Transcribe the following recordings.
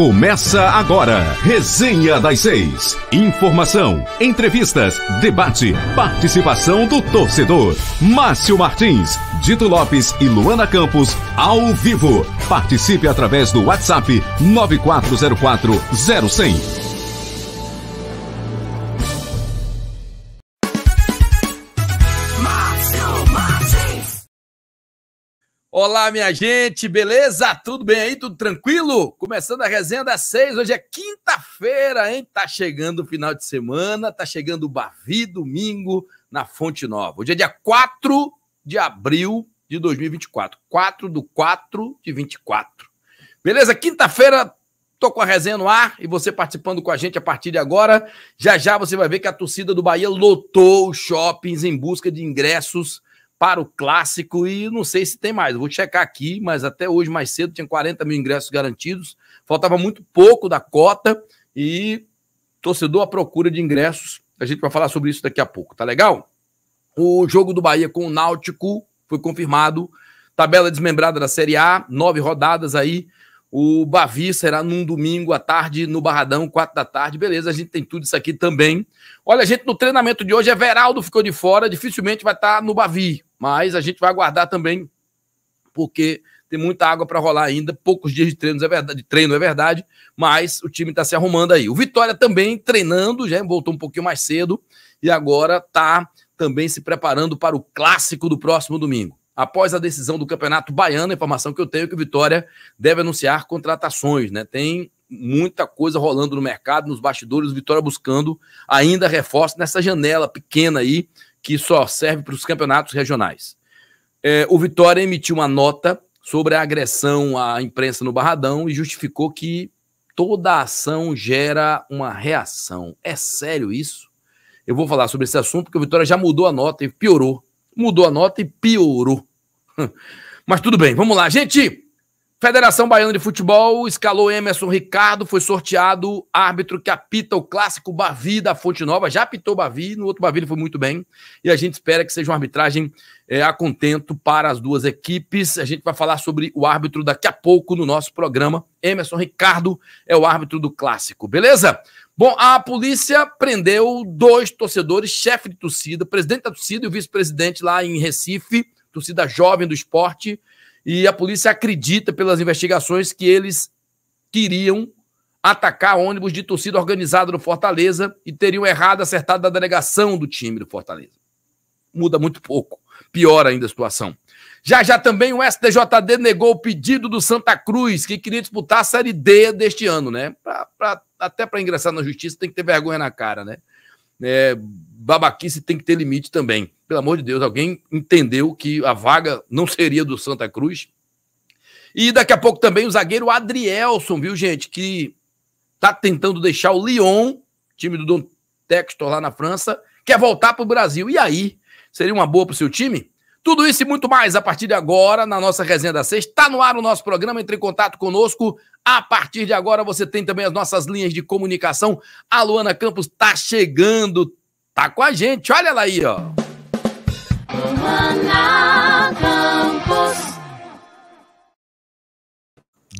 Começa agora, Resenha das Seis. Informação, entrevistas, debate, participação do torcedor. Márcio Martins, Dito Lopes e Luana Campos, ao vivo. Participe através do WhatsApp 9404 0100. Olá, minha gente, beleza? Tudo bem aí? Tudo tranquilo? Começando a resenha das seis. Hoje é quinta-feira, hein? Tá chegando o final de semana, tá chegando o Bavi domingo na Fonte Nova. Hoje é dia 4 de abril de 2024. 4 do 4 de 24. Beleza? Quinta-feira, tô com a resenha no ar e você participando com a gente a partir de agora. Já já você vai ver que a torcida do Bahia lotou os shoppings em busca de ingressos para o clássico e não sei se tem mais. Eu vou checar aqui, mas até hoje, mais cedo, tinha 40 mil ingressos garantidos. Faltava muito pouco da cota e torcedor à procura de ingressos. A gente vai falar sobre isso daqui a pouco, tá legal? O jogo do Bahia com o Náutico foi confirmado. Tabela desmembrada da Série A, nove rodadas aí. O Bavi será num domingo à tarde no Barradão, quatro da tarde. Beleza, a gente tem tudo isso aqui também. Olha, gente, no treinamento de hoje, é Veraldo ficou de fora, dificilmente vai estar no Bavi. Mas a gente vai aguardar também, porque tem muita água para rolar ainda, poucos dias de treino é verdade, de treino é verdade, mas o time está se arrumando aí. O Vitória também treinando, já voltou um pouquinho mais cedo e agora está também se preparando para o clássico do próximo domingo. Após a decisão do Campeonato Baiano, a informação que eu tenho é que o Vitória deve anunciar contratações, né? Tem muita coisa rolando no mercado, nos bastidores, o Vitória buscando ainda reforço nessa janela pequena aí que só serve para os campeonatos regionais. É, o Vitória emitiu uma nota sobre a agressão à imprensa no Barradão e justificou que toda ação gera uma reação. É sério isso? Eu vou falar sobre esse assunto porque o Vitória já mudou a nota e piorou. Mudou a nota e piorou. Mas tudo bem, vamos lá, gente. Federação Baiana de Futebol escalou Emerson Ricardo, foi sorteado árbitro que apita o clássico Bavi da Fonte Nova, já apitou Bavi, no outro Bavi ele foi muito bem, e a gente espera que seja uma arbitragem é, a contento para as duas equipes. A gente vai falar sobre o árbitro daqui a pouco no nosso programa. Emerson Ricardo é o árbitro do clássico, beleza? Bom, a polícia prendeu dois torcedores, chefe de torcida, presidente da torcida e o vice-presidente lá em Recife, torcida jovem do esporte, e a polícia acredita, pelas investigações, que eles queriam atacar ônibus de torcida organizada no Fortaleza e teriam errado, acertado da delegação do time do Fortaleza. Muda muito pouco. Pior ainda a situação. Já já também o STJD negou o pedido do Santa Cruz, que queria disputar a Série D deste ano, né? Pra, pra, até para ingressar na justiça tem que ter vergonha na cara, né? É, babaquice tem que ter limite também. Pelo amor de Deus, alguém entendeu que a vaga não seria do Santa Cruz? E daqui a pouco também o zagueiro Adrielson, viu, gente, que tá tentando deixar o Lyon, time do Dom Textor lá na França, quer voltar para o Brasil. E aí? Seria uma boa para o seu time? Tudo isso e muito mais a partir de agora na nossa resenha da sexta. Está no ar o nosso programa, entre em contato conosco. A partir de agora você tem também as nossas linhas de comunicação. A Luana Campos está chegando Tá com a gente, olha ela aí, ó.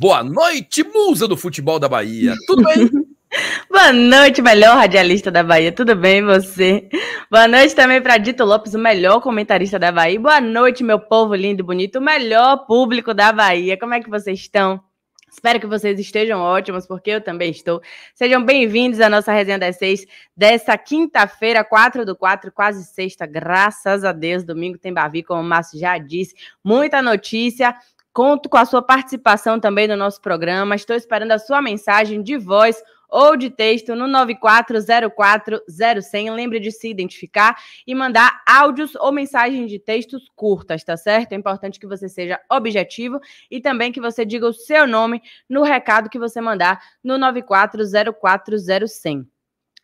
Boa noite, musa do futebol da Bahia. Tudo bem? Boa noite, melhor radialista da Bahia. Tudo bem, você? Boa noite também para Dito Lopes, o melhor comentarista da Bahia. Boa noite, meu povo lindo e bonito, o melhor público da Bahia. Como é que vocês estão? Espero que vocês estejam ótimos, porque eu também estou. Sejam bem-vindos à nossa resenha das seis desta quinta-feira, 4 do 4, quase sexta, graças a Deus. Domingo tem Bavi, como o Márcio já disse. Muita notícia. Conto com a sua participação também no nosso programa. Estou esperando a sua mensagem de voz ou de texto no 94040100. Lembre de se identificar e mandar áudios ou mensagens de textos curtas, tá certo? É importante que você seja objetivo e também que você diga o seu nome no recado que você mandar no 94040100.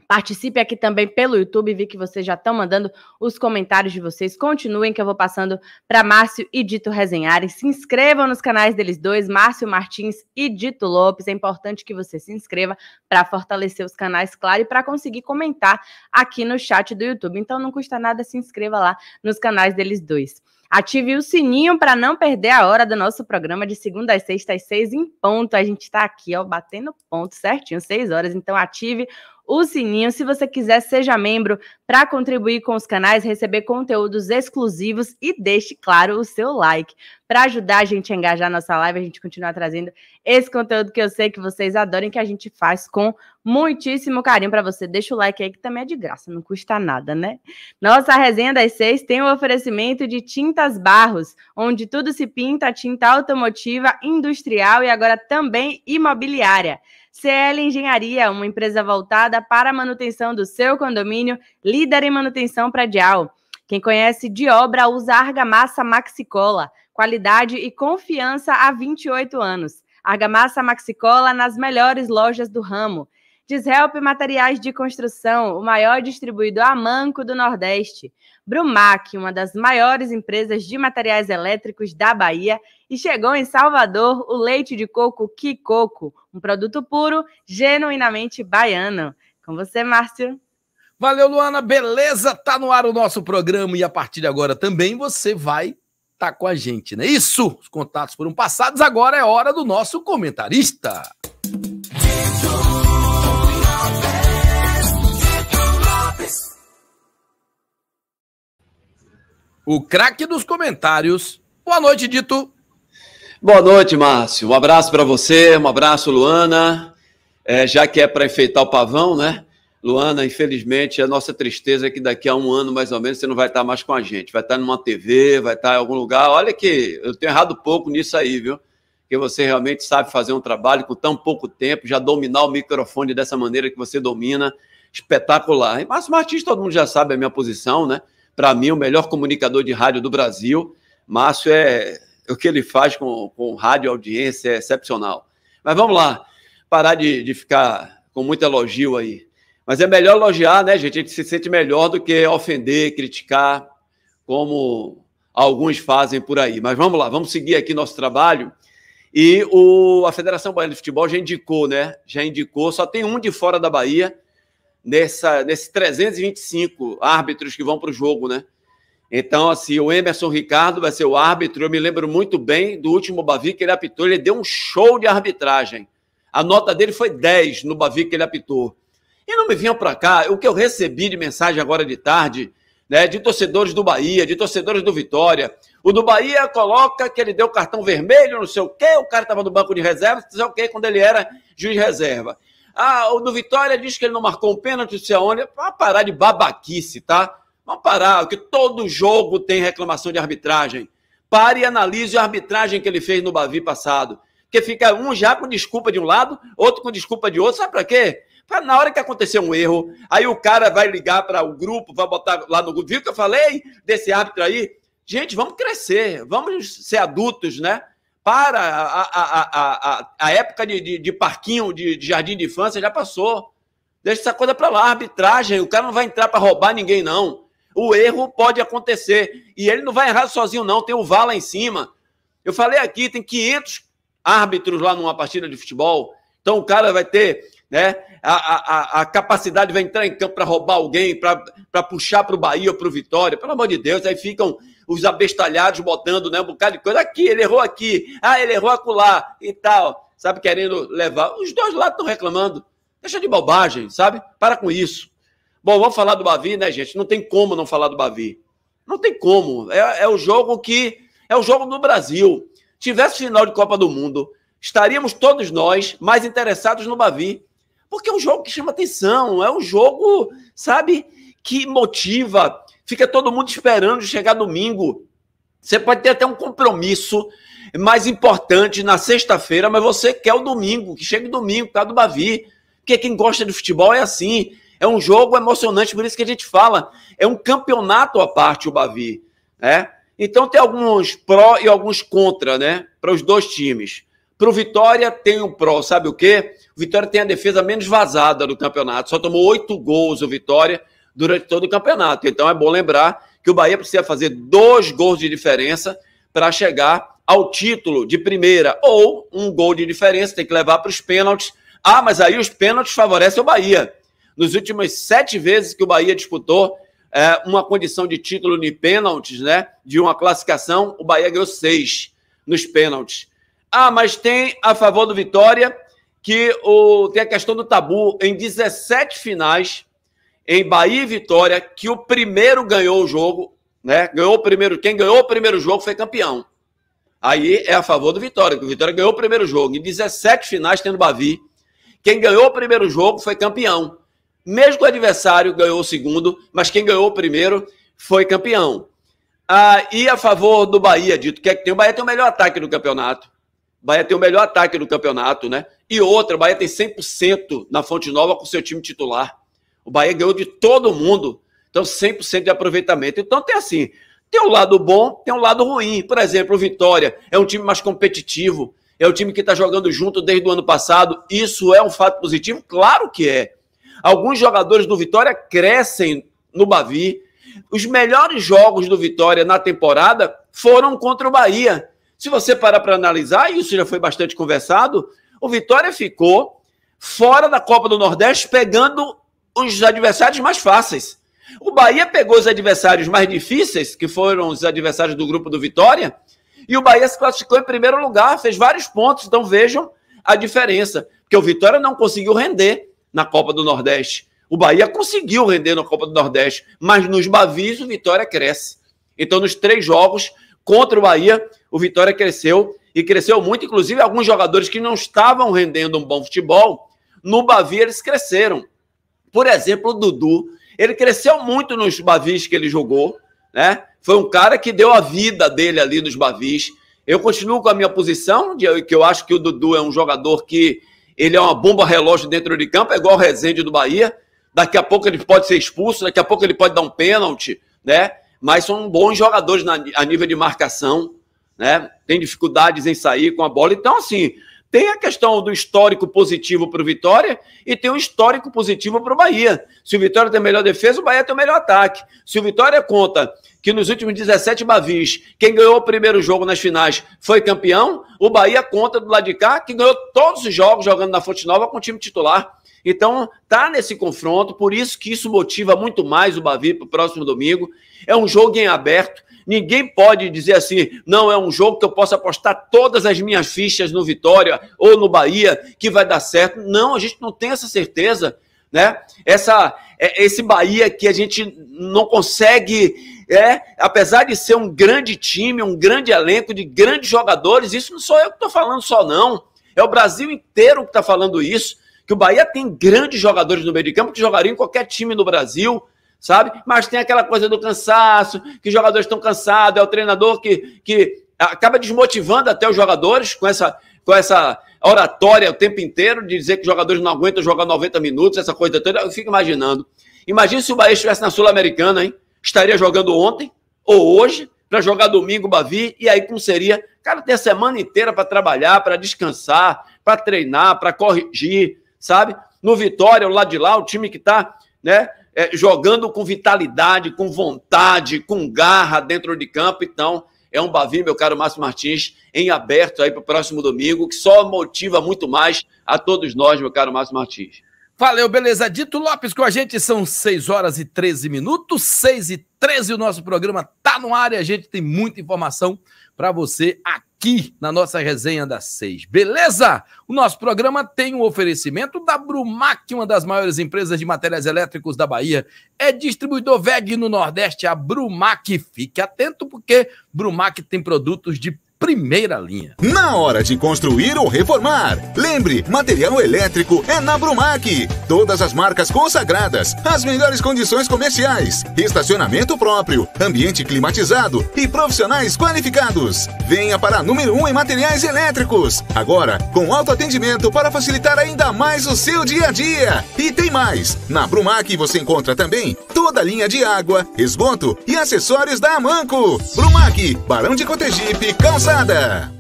Participe aqui também pelo YouTube, vi que vocês já estão mandando os comentários de vocês. Continuem que eu vou passando para Márcio e Dito resenharem. Se inscrevam nos canais deles dois, Márcio Martins e Dito Lopes. É importante que você se inscreva para fortalecer os canais, claro, e para conseguir comentar aqui no chat do YouTube. Então não custa nada, se inscreva lá nos canais deles dois. Ative o sininho para não perder a hora do nosso programa de segunda às sexta às seis em ponto. A gente está aqui, ó, batendo ponto certinho, seis horas. Então ative o sininho se você quiser seja membro para contribuir com os canais, receber conteúdos exclusivos e deixe claro o seu like para ajudar a gente a engajar nossa live, a gente continuar trazendo esse conteúdo que eu sei que vocês adoram que a gente faz com muitíssimo carinho para você. Deixa o like aí que também é de graça, não custa nada, né? Nossa resenha das seis tem o oferecimento de Tintas Barros, onde tudo se pinta, tinta automotiva, industrial e agora também imobiliária. CL Engenharia, uma empresa voltada para a manutenção do seu condomínio, líder em manutenção predial. Quem conhece de obra usa argamassa Maxicola, qualidade e confiança há 28 anos. Argamassa Maxicola nas melhores lojas do ramo. Deshelp Materiais de Construção, o maior distribuidor a manco do Nordeste. Brumac, uma das maiores empresas de materiais elétricos da Bahia, e chegou em Salvador o leite de coco Kikoco, um produto puro, genuinamente baiano. Com você, Márcio. Valeu, Luana. Beleza? Tá no ar o nosso programa e a partir de agora também você vai tá com a gente, né? Isso! Os contatos foram passados, agora é hora do nosso comentarista. O craque dos comentários. Boa noite, Dito. Boa noite, Márcio. Um abraço para você, um abraço, Luana. É, já que é para enfeitar o pavão, né? Luana, infelizmente, é a nossa tristeza é que daqui a um ano, mais ou menos, você não vai estar mais com a gente. Vai estar numa TV, vai estar em algum lugar. Olha que eu tenho errado pouco nisso aí, viu? Porque você realmente sabe fazer um trabalho com tão pouco tempo, já dominar o microfone dessa maneira que você domina. Espetacular. Márcio Martins, todo mundo já sabe a minha posição, né? Para mim, o melhor comunicador de rádio do Brasil. Márcio é o que ele faz com, com rádio audiência é excepcional. Mas vamos lá, parar de, de ficar com muito elogio aí. Mas é melhor elogiar, né, gente? A gente se sente melhor do que ofender, criticar, como alguns fazem por aí. Mas vamos lá, vamos seguir aqui nosso trabalho. E o, a Federação Baiana de Futebol já indicou, né? Já indicou, só tem um de fora da Bahia, nessa, nesses 325 árbitros que vão para o jogo, né? Então, assim, o Emerson Ricardo vai ser o árbitro. Eu me lembro muito bem do último Bavi que ele apitou. Ele deu um show de arbitragem. A nota dele foi 10 no Bavi que ele apitou. E não me vinha para cá. O que eu recebi de mensagem agora de tarde, né, de torcedores do Bahia, de torcedores do Vitória. O do Bahia coloca que ele deu cartão vermelho, não sei o quê. O cara estava no banco de reserva, não sei o quê, quando ele era juiz de reserva. Ah, o do Vitória diz que ele não marcou um pênalti, não sei aonde. Para parar de babaquice, tá? Vamos parar, porque todo jogo tem reclamação de arbitragem. Pare e analise a arbitragem que ele fez no Bavi passado. Porque fica um já com desculpa de um lado, outro com desculpa de outro. Sabe para quê? Pra na hora que acontecer um erro, aí o cara vai ligar para o grupo, vai botar lá no grupo. Viu que eu falei desse árbitro aí? Gente, vamos crescer, vamos ser adultos, né? Para a, a, a, a, época de, de, de parquinho, de, de jardim de infância, já passou. Deixa essa coisa para lá, arbitragem. O cara não vai entrar para roubar ninguém, não. O erro pode acontecer. E ele não vai errar sozinho, não. Tem o VAR lá em cima. Eu falei aqui, tem 500 árbitros lá numa partida de futebol. Então o cara vai ter né, a, a, a capacidade, vai entrar em campo para roubar alguém, para puxar para o Bahia ou para o Vitória. Pelo amor de Deus, aí ficam os abestalhados botando né, um bocado de coisa. Aqui, ele errou aqui. Ah, ele errou acolá e tal. Sabe, querendo levar. Os dois lá estão reclamando. Deixa de bobagem, sabe? Para com isso. Bom, vamos falar do Bavi, né, gente? Não tem como não falar do Bavi. Não tem como. É, é o jogo que. É o jogo do Brasil. Tivesse final de Copa do Mundo, estaríamos todos nós mais interessados no Bavi. Porque é um jogo que chama atenção, é um jogo, sabe, que motiva. Fica todo mundo esperando chegar domingo. Você pode ter até um compromisso mais importante na sexta-feira, mas você quer o domingo, que chegue domingo, por causa do Bavi. Porque quem gosta de futebol é assim. É um jogo emocionante, por isso que a gente fala. É um campeonato à parte o Bavi. Né? Então tem alguns pró e alguns contra, né? Para os dois times. Para o Vitória tem um pró, sabe o quê? O Vitória tem a defesa menos vazada do campeonato. Só tomou oito gols o Vitória durante todo o campeonato. Então é bom lembrar que o Bahia precisa fazer dois gols de diferença para chegar ao título de primeira. Ou um gol de diferença, tem que levar para os pênaltis. Ah, mas aí os pênaltis favorecem o Bahia. Nos últimos sete vezes que o Bahia disputou é, uma condição de título de pênaltis, né? De uma classificação, o Bahia ganhou seis nos pênaltis. Ah, mas tem a favor do Vitória que o, tem a questão do tabu em 17 finais em Bahia e Vitória que o primeiro ganhou o jogo, né? Ganhou o primeiro, quem ganhou o primeiro jogo foi campeão. Aí é a favor do Vitória, que o Vitória ganhou o primeiro jogo. Em 17 finais tendo Bavi, quem ganhou o primeiro jogo foi campeão. Mesmo o adversário ganhou o segundo, mas quem ganhou o primeiro foi campeão. Ah, e a favor do Bahia, dito que é que tem. O Bahia tem o melhor ataque do campeonato. O Bahia tem o melhor ataque do campeonato, né? E outra, o Bahia tem 100% na Fonte Nova com seu time titular. O Bahia ganhou de todo mundo. Então, 100% de aproveitamento. Então, tem assim: tem um lado bom, tem um lado ruim. Por exemplo, o Vitória é um time mais competitivo, é um time que está jogando junto desde o ano passado. Isso é um fato positivo? Claro que é. Alguns jogadores do Vitória crescem no Bavi. Os melhores jogos do Vitória na temporada foram contra o Bahia. Se você parar para analisar, e isso já foi bastante conversado, o Vitória ficou fora da Copa do Nordeste pegando os adversários mais fáceis. O Bahia pegou os adversários mais difíceis, que foram os adversários do grupo do Vitória, e o Bahia se classificou em primeiro lugar, fez vários pontos. Então vejam a diferença, porque o Vitória não conseguiu render na Copa do Nordeste. O Bahia conseguiu render na Copa do Nordeste, mas nos Bavis o Vitória cresce. Então, nos três jogos contra o Bahia, o Vitória cresceu e cresceu muito. Inclusive, alguns jogadores que não estavam rendendo um bom futebol, no Bavi eles cresceram. Por exemplo, o Dudu. Ele cresceu muito nos Bavis que ele jogou, né? Foi um cara que deu a vida dele ali nos Bavis. Eu continuo com a minha posição, de que eu acho que o Dudu é um jogador que ele é uma bomba relógio dentro de campo, é igual o Rezende do Bahia. Daqui a pouco ele pode ser expulso, daqui a pouco ele pode dar um pênalti, né? Mas são bons jogadores na, a nível de marcação, né? Tem dificuldades em sair com a bola. Então, assim, tem a questão do histórico positivo para o Vitória e tem o um histórico positivo para o Bahia. Se o Vitória tem melhor defesa, o Bahia tem o melhor ataque. Se o Vitória conta que nos últimos 17 Bavis, quem ganhou o primeiro jogo nas finais foi campeão. O Bahia conta do lado de cá, que ganhou todos os jogos jogando na Fonte Nova com o time titular. Então, tá nesse confronto, por isso que isso motiva muito mais o Bavi para o próximo domingo. É um jogo em aberto. Ninguém pode dizer assim, não, é um jogo que eu possa apostar todas as minhas fichas no Vitória ou no Bahia, que vai dar certo. Não, a gente não tem essa certeza, né? Essa, é, esse Bahia que a gente não consegue é, apesar de ser um grande time, um grande elenco de grandes jogadores, isso não sou eu que estou falando só, não. É o Brasil inteiro que está falando isso. Que o Bahia tem grandes jogadores no meio de campo que jogariam em qualquer time no Brasil, sabe? Mas tem aquela coisa do cansaço, que os jogadores estão cansados, é o treinador que, que acaba desmotivando até os jogadores com essa, com essa oratória o tempo inteiro de dizer que os jogadores não aguentam jogar 90 minutos, essa coisa toda. Eu fico imaginando. Imagina se o Bahia estivesse na Sul-Americana, hein? estaria jogando ontem ou hoje para jogar domingo Bavi e aí como seria? Cara, tem a semana inteira para trabalhar, para descansar, para treinar, para corrigir, sabe? No Vitória, lá de lá, o time que está né, é, jogando com vitalidade, com vontade, com garra dentro de campo. Então, é um Bavi, meu caro Márcio Martins, em aberto aí para o próximo domingo, que só motiva muito mais a todos nós, meu caro Márcio Martins. Valeu, beleza. Dito Lopes com a gente, são 6 horas e 13 minutos, 6 e 13 o nosso programa tá no ar e a gente tem muita informação para você aqui na nossa resenha das 6. Beleza? O nosso programa tem um oferecimento da Brumac, uma das maiores empresas de materiais elétricos da Bahia. É distribuidor VEG no Nordeste, a Brumac. Fique atento porque Brumac tem produtos de primeira linha. Na hora de construir ou reformar, lembre, material elétrico é na Brumac. Todas as marcas consagradas, as melhores condições comerciais, estacionamento próprio, ambiente climatizado e profissionais qualificados. Venha para a número 1 um em materiais elétricos. Agora, com autoatendimento para facilitar ainda mais o seu dia a dia. E tem mais, na Brumac você encontra também toda a linha de água, esgoto e acessórios da Amanco. Brumac, Barão de Cotegipe, Calça Moçada.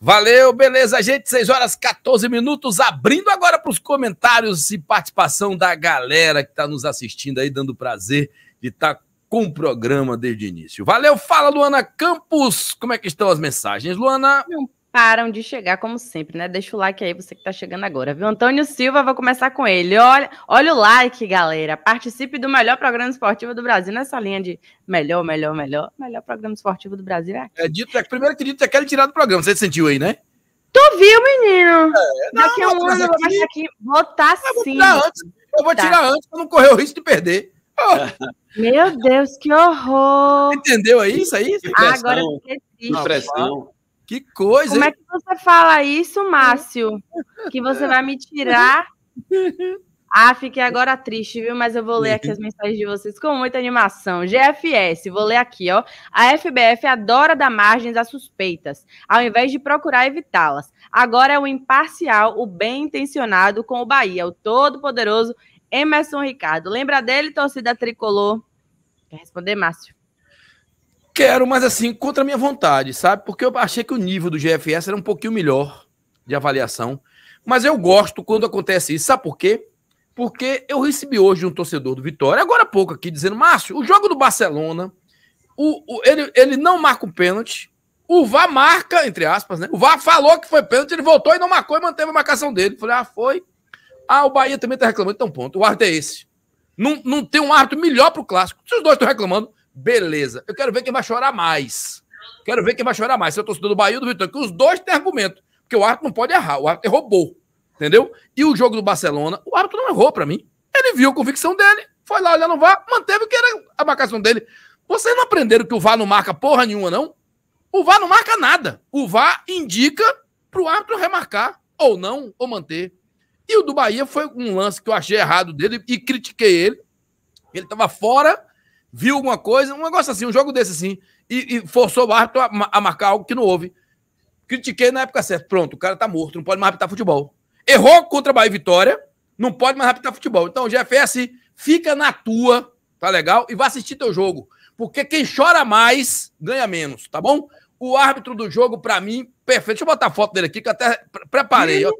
Valeu, beleza, gente? 6 horas 14 minutos. Abrindo agora para os comentários e participação da galera que está nos assistindo aí, dando prazer de estar tá com o programa desde o início. Valeu, fala Luana Campos. Como é que estão as mensagens, Luana? Meu param de chegar, como sempre, né? Deixa o like aí, você que tá chegando agora, viu? Antônio Silva, vou começar com ele. Olha, olha o like, galera. Participe do melhor programa esportivo do Brasil. Nessa linha de melhor, melhor, melhor. Melhor programa esportivo do Brasil é aqui. É dito, é, primeiro que dito é aquele tirar do programa. Você sentiu aí, né? Tu viu, menino? É, não, Daqui a um ano eu vou baixar aqui. Votar sim. Eu vou tirar antes tá. para não correr o risco de perder. Meu Deus, que horror! Entendeu aí isso aí? Ah, agora eu esqueci. Impressão. Que coisa! Como hein? é que você fala isso, Márcio? Que você vai me tirar? Ah, fiquei agora triste, viu? Mas eu vou ler aqui as mensagens de vocês com muita animação. GFS, vou ler aqui, ó. A FBF adora dar margens às suspeitas, ao invés de procurar evitá-las. Agora é o imparcial, o bem intencionado com o Bahia, o todo-poderoso Emerson Ricardo. Lembra dele, torcida tricolor? Quer responder, Márcio? Quero, mas assim, contra a minha vontade, sabe? Porque eu achei que o nível do GFS era um pouquinho melhor de avaliação. Mas eu gosto quando acontece isso. Sabe por quê? Porque eu recebi hoje um torcedor do Vitória, agora há pouco aqui, dizendo: Márcio, o jogo do Barcelona, o, o ele, ele não marca um pênalti. O VAR marca, entre aspas, né? O VAR falou que foi pênalti, ele voltou e não marcou e manteve a marcação dele. Falei, ah, foi. Ah, o Bahia também tá reclamando, então ponto. O árbitro é esse. Não, não tem um árbitro melhor pro clássico. Se os dois estão reclamando, Beleza. Eu quero ver quem vai chorar mais. Quero ver quem vai chorar mais. Se eu torcedor do Bahia ou do Vitória, que os dois têm argumento. Porque o árbitro não pode errar. O árbitro roubou. Entendeu? E o jogo do Barcelona, o árbitro não errou para mim. Ele viu a convicção dele, foi lá olhar no VAR, manteve o que era a marcação dele. Vocês não aprenderam que o VAR não marca porra nenhuma, não? O VAR não marca nada. O VAR indica pro árbitro remarcar, ou não, ou manter. E o do Bahia foi um lance que eu achei errado dele e critiquei ele. Ele estava fora viu alguma coisa, um negócio assim, um jogo desse assim, e, e forçou o árbitro a, a, marcar algo que não houve. Critiquei na época certa. Pronto, o cara tá morto, não pode mais apitar futebol. Errou contra Bahia e Vitória, não pode mais apitar futebol. Então, GFS, é assim, fica na tua, tá legal? E vai assistir teu jogo. Porque quem chora mais, ganha menos, tá bom? O árbitro do jogo, para mim, perfeito. Deixa eu botar a foto dele aqui, que eu até preparei. Ó.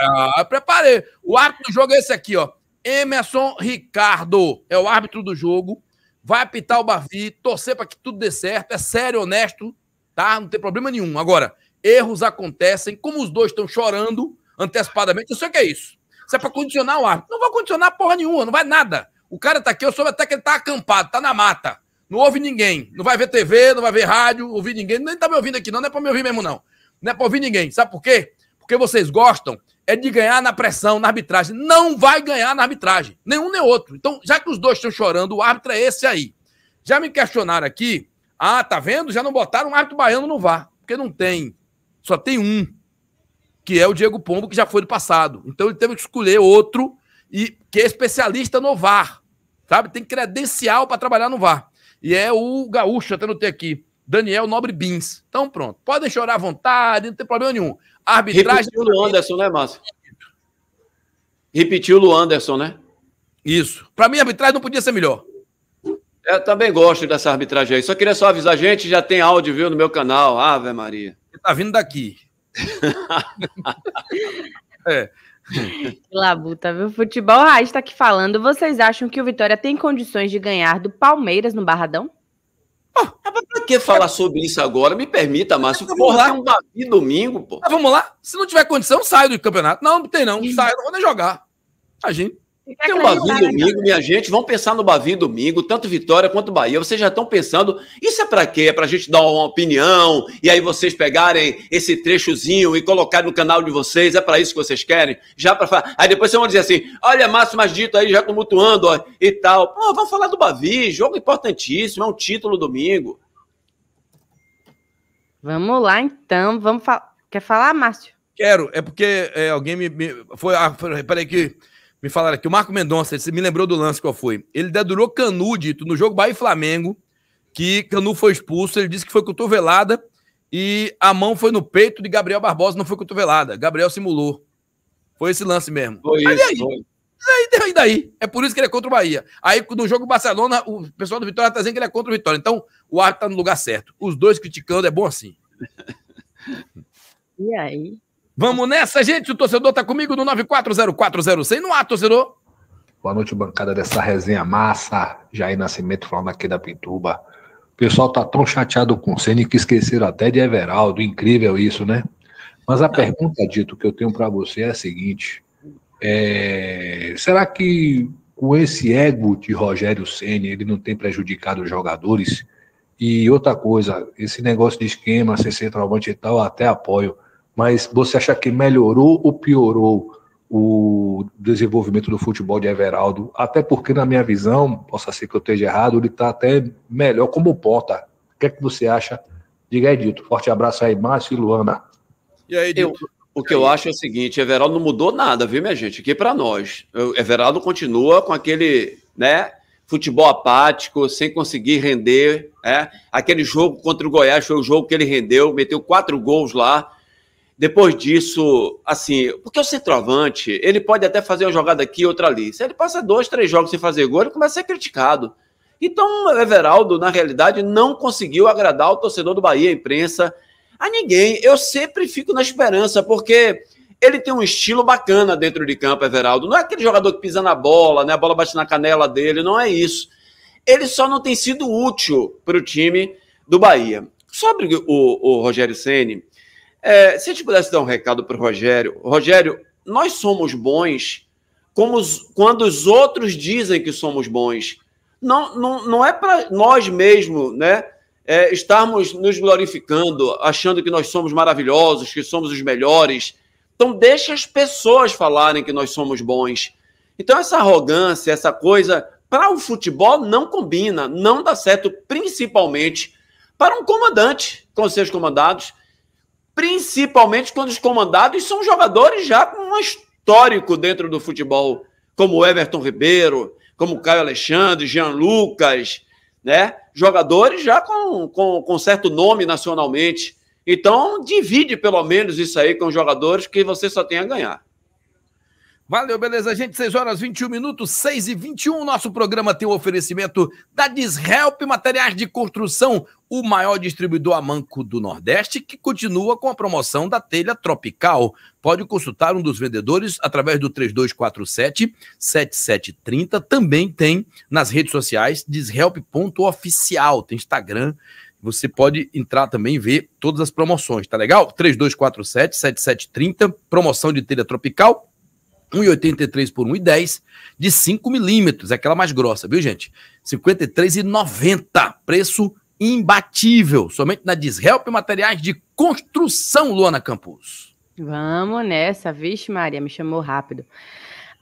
Ah, preparei. O árbitro do jogo é esse aqui, ó. Emerson Ricardo é o árbitro do jogo vai apitar o Bavi, torcer para que tudo dê certo, é sério, honesto, tá? Não tem problema nenhum. Agora, erros acontecem, como os dois estão chorando antecipadamente, eu sei o que é isso. Isso é para condicionar o árbitro. Não vou condicionar porra nenhuma, não vai nada. O cara tá aqui, eu soube até que ele tá acampado, tá na mata. Não ouve ninguém. Não vai ver TV, não vai ver rádio, ouvir ninguém. Nem tá me ouvindo aqui, não. Não é pra me ouvir mesmo, não. Não é pra ouvir ninguém. Sabe por quê? Porque vocês gostam é de ganhar na pressão, na arbitragem. Não vai ganhar na arbitragem, nenhum nem outro. Então, já que os dois estão chorando, o árbitro é esse aí. Já me questionaram aqui, ah, tá vendo? Já não botaram um árbitro baiano no VAR, porque não tem. Só tem um, que é o Diego Pombo, que já foi do passado. Então ele teve que escolher outro e que é especialista no VAR, sabe? Tem credencial para trabalhar no VAR. E é o gaúcho, até não ter aqui, Daniel Nobre Bins. Então pronto, podem chorar à vontade, não tem problema nenhum. Arbitragem. Repetiu o Anderson, né, Márcio? Repetiu o Anderson, né? Isso. Para mim, a arbitragem não podia ser melhor. Eu também gosto dessa arbitragem aí. Só queria só avisar a gente, já tem áudio, viu, no meu canal. Ave Maria. Você tá vindo daqui. é. Labuta, viu? Futebol Raiz está aqui falando. Vocês acham que o Vitória tem condições de ganhar do Palmeiras no Barradão? Ah, pra que falar sobre isso agora? Me permita, Márcio. Então, porra, lá. um Davi domingo, pô. Ah, vamos lá. Se não tiver condição, sai do campeonato. Não, não tem não. Sai, não vou nem jogar. Imagina. Tem um Bavi né, domingo, minha gente. Vão pensar no Bavi domingo, tanto Vitória quanto Bahia. Vocês já estão pensando, isso é para quê? É para a gente dar uma opinião e aí vocês pegarem esse trechozinho e colocar no canal de vocês? É para isso que vocês querem? Já para falar. Aí depois vocês vão dizer assim: olha, Márcio mais dito aí, já tumultuando ó, e tal. Pô, vamos falar do Bavi, jogo importantíssimo, é um título domingo. Vamos lá então, vamos Quer falar, Márcio? Quero, é porque é, alguém me, me. foi, ah, peraí que. Me falaram aqui, o Marco Mendonça, você me lembrou do lance que eu fui. Ele dedurou Canu, dito, no jogo Bahia e Flamengo, que Canu foi expulso, ele disse que foi cotovelada e a mão foi no peito de Gabriel Barbosa, não foi cotovelada. Gabriel simulou. Foi esse lance mesmo. Foi isso, e aí? Foi. E daí, É por isso que ele é contra o Bahia. Aí, no jogo Barcelona, o pessoal do Vitória tá dizendo que ele é contra o Vitória. Então, o árbitro está no lugar certo. Os dois criticando, é bom assim. E aí? Vamos nessa, gente. O torcedor está comigo no 94040100. No ar, torcedor. Boa noite, bancada dessa resenha massa. Jair Nascimento falando aqui da Pintuba. O pessoal tá tão chateado com o Senna que esqueceram até de Everaldo. Incrível isso, né? Mas a pergunta, Dito, que eu tenho para você é a seguinte. É... Será que com esse ego de Rogério Senna, ele não tem prejudicado os jogadores? E outra coisa, esse negócio de esquema, ser centroavante e tal, até apoio mas você acha que melhorou ou piorou o desenvolvimento do futebol de Everaldo? Até porque, na minha visão, possa ser que eu esteja errado, ele está até melhor como ponta. O que é que você acha? Diga aí, Dito. Forte abraço aí, Márcio e Luana. E aí, Dito? Eu, o que eu acho é o seguinte, Everaldo não mudou nada, viu, minha gente? Aqui para nós. Everaldo continua com aquele, né, futebol apático, sem conseguir render, é. Aquele jogo contra o Goiás foi o jogo que ele rendeu, meteu quatro gols lá, depois disso, assim, porque o centroavante, ele pode até fazer uma jogada aqui, outra ali. Se ele passa dois, três jogos sem fazer gol, ele começa a ser criticado. Então, o Everaldo, na realidade, não conseguiu agradar o torcedor do Bahia, a imprensa, a ninguém. Eu sempre fico na esperança, porque ele tem um estilo bacana dentro de campo, Everaldo. Não é aquele jogador que pisa na bola, né? A bola bate na canela dele, não é isso. Ele só não tem sido útil para o time do Bahia. Sobre o, o Rogério Ceni, é, se a gente pudesse dar um recado para o Rogério, Rogério, nós somos bons como os, quando os outros dizem que somos bons. Não, não, não é para nós mesmos né, é, estarmos nos glorificando, achando que nós somos maravilhosos, que somos os melhores. Então, deixa as pessoas falarem que nós somos bons. Então, essa arrogância, essa coisa, para o futebol não combina, não dá certo, principalmente para um comandante com seus comandados principalmente quando os comandados são jogadores já com um histórico dentro do futebol, como Everton Ribeiro, como Caio Alexandre, Jean Lucas, né? Jogadores já com, com, com certo nome nacionalmente. Então, divide pelo menos isso aí com jogadores que você só tem a ganhar. Valeu, beleza, gente? 6 horas 21 minutos, 6 e 21. Nosso programa tem o um oferecimento da Dishelp Materiais de Construção, o maior distribuidor a manco do Nordeste, que continua com a promoção da telha tropical. Pode consultar um dos vendedores através do 3247-7730. Também tem nas redes sociais dishelp.oficial, tem Instagram. Você pode entrar também e ver todas as promoções, tá legal? 3247-7730, promoção de telha tropical 1,83 por 1,10 de 5 milímetros, é aquela mais grossa, viu gente? 53,90, preço imbatível, somente na Dishelp Materiais de Construção, Luana Campos. Vamos nessa, vixe Maria, me chamou rápido.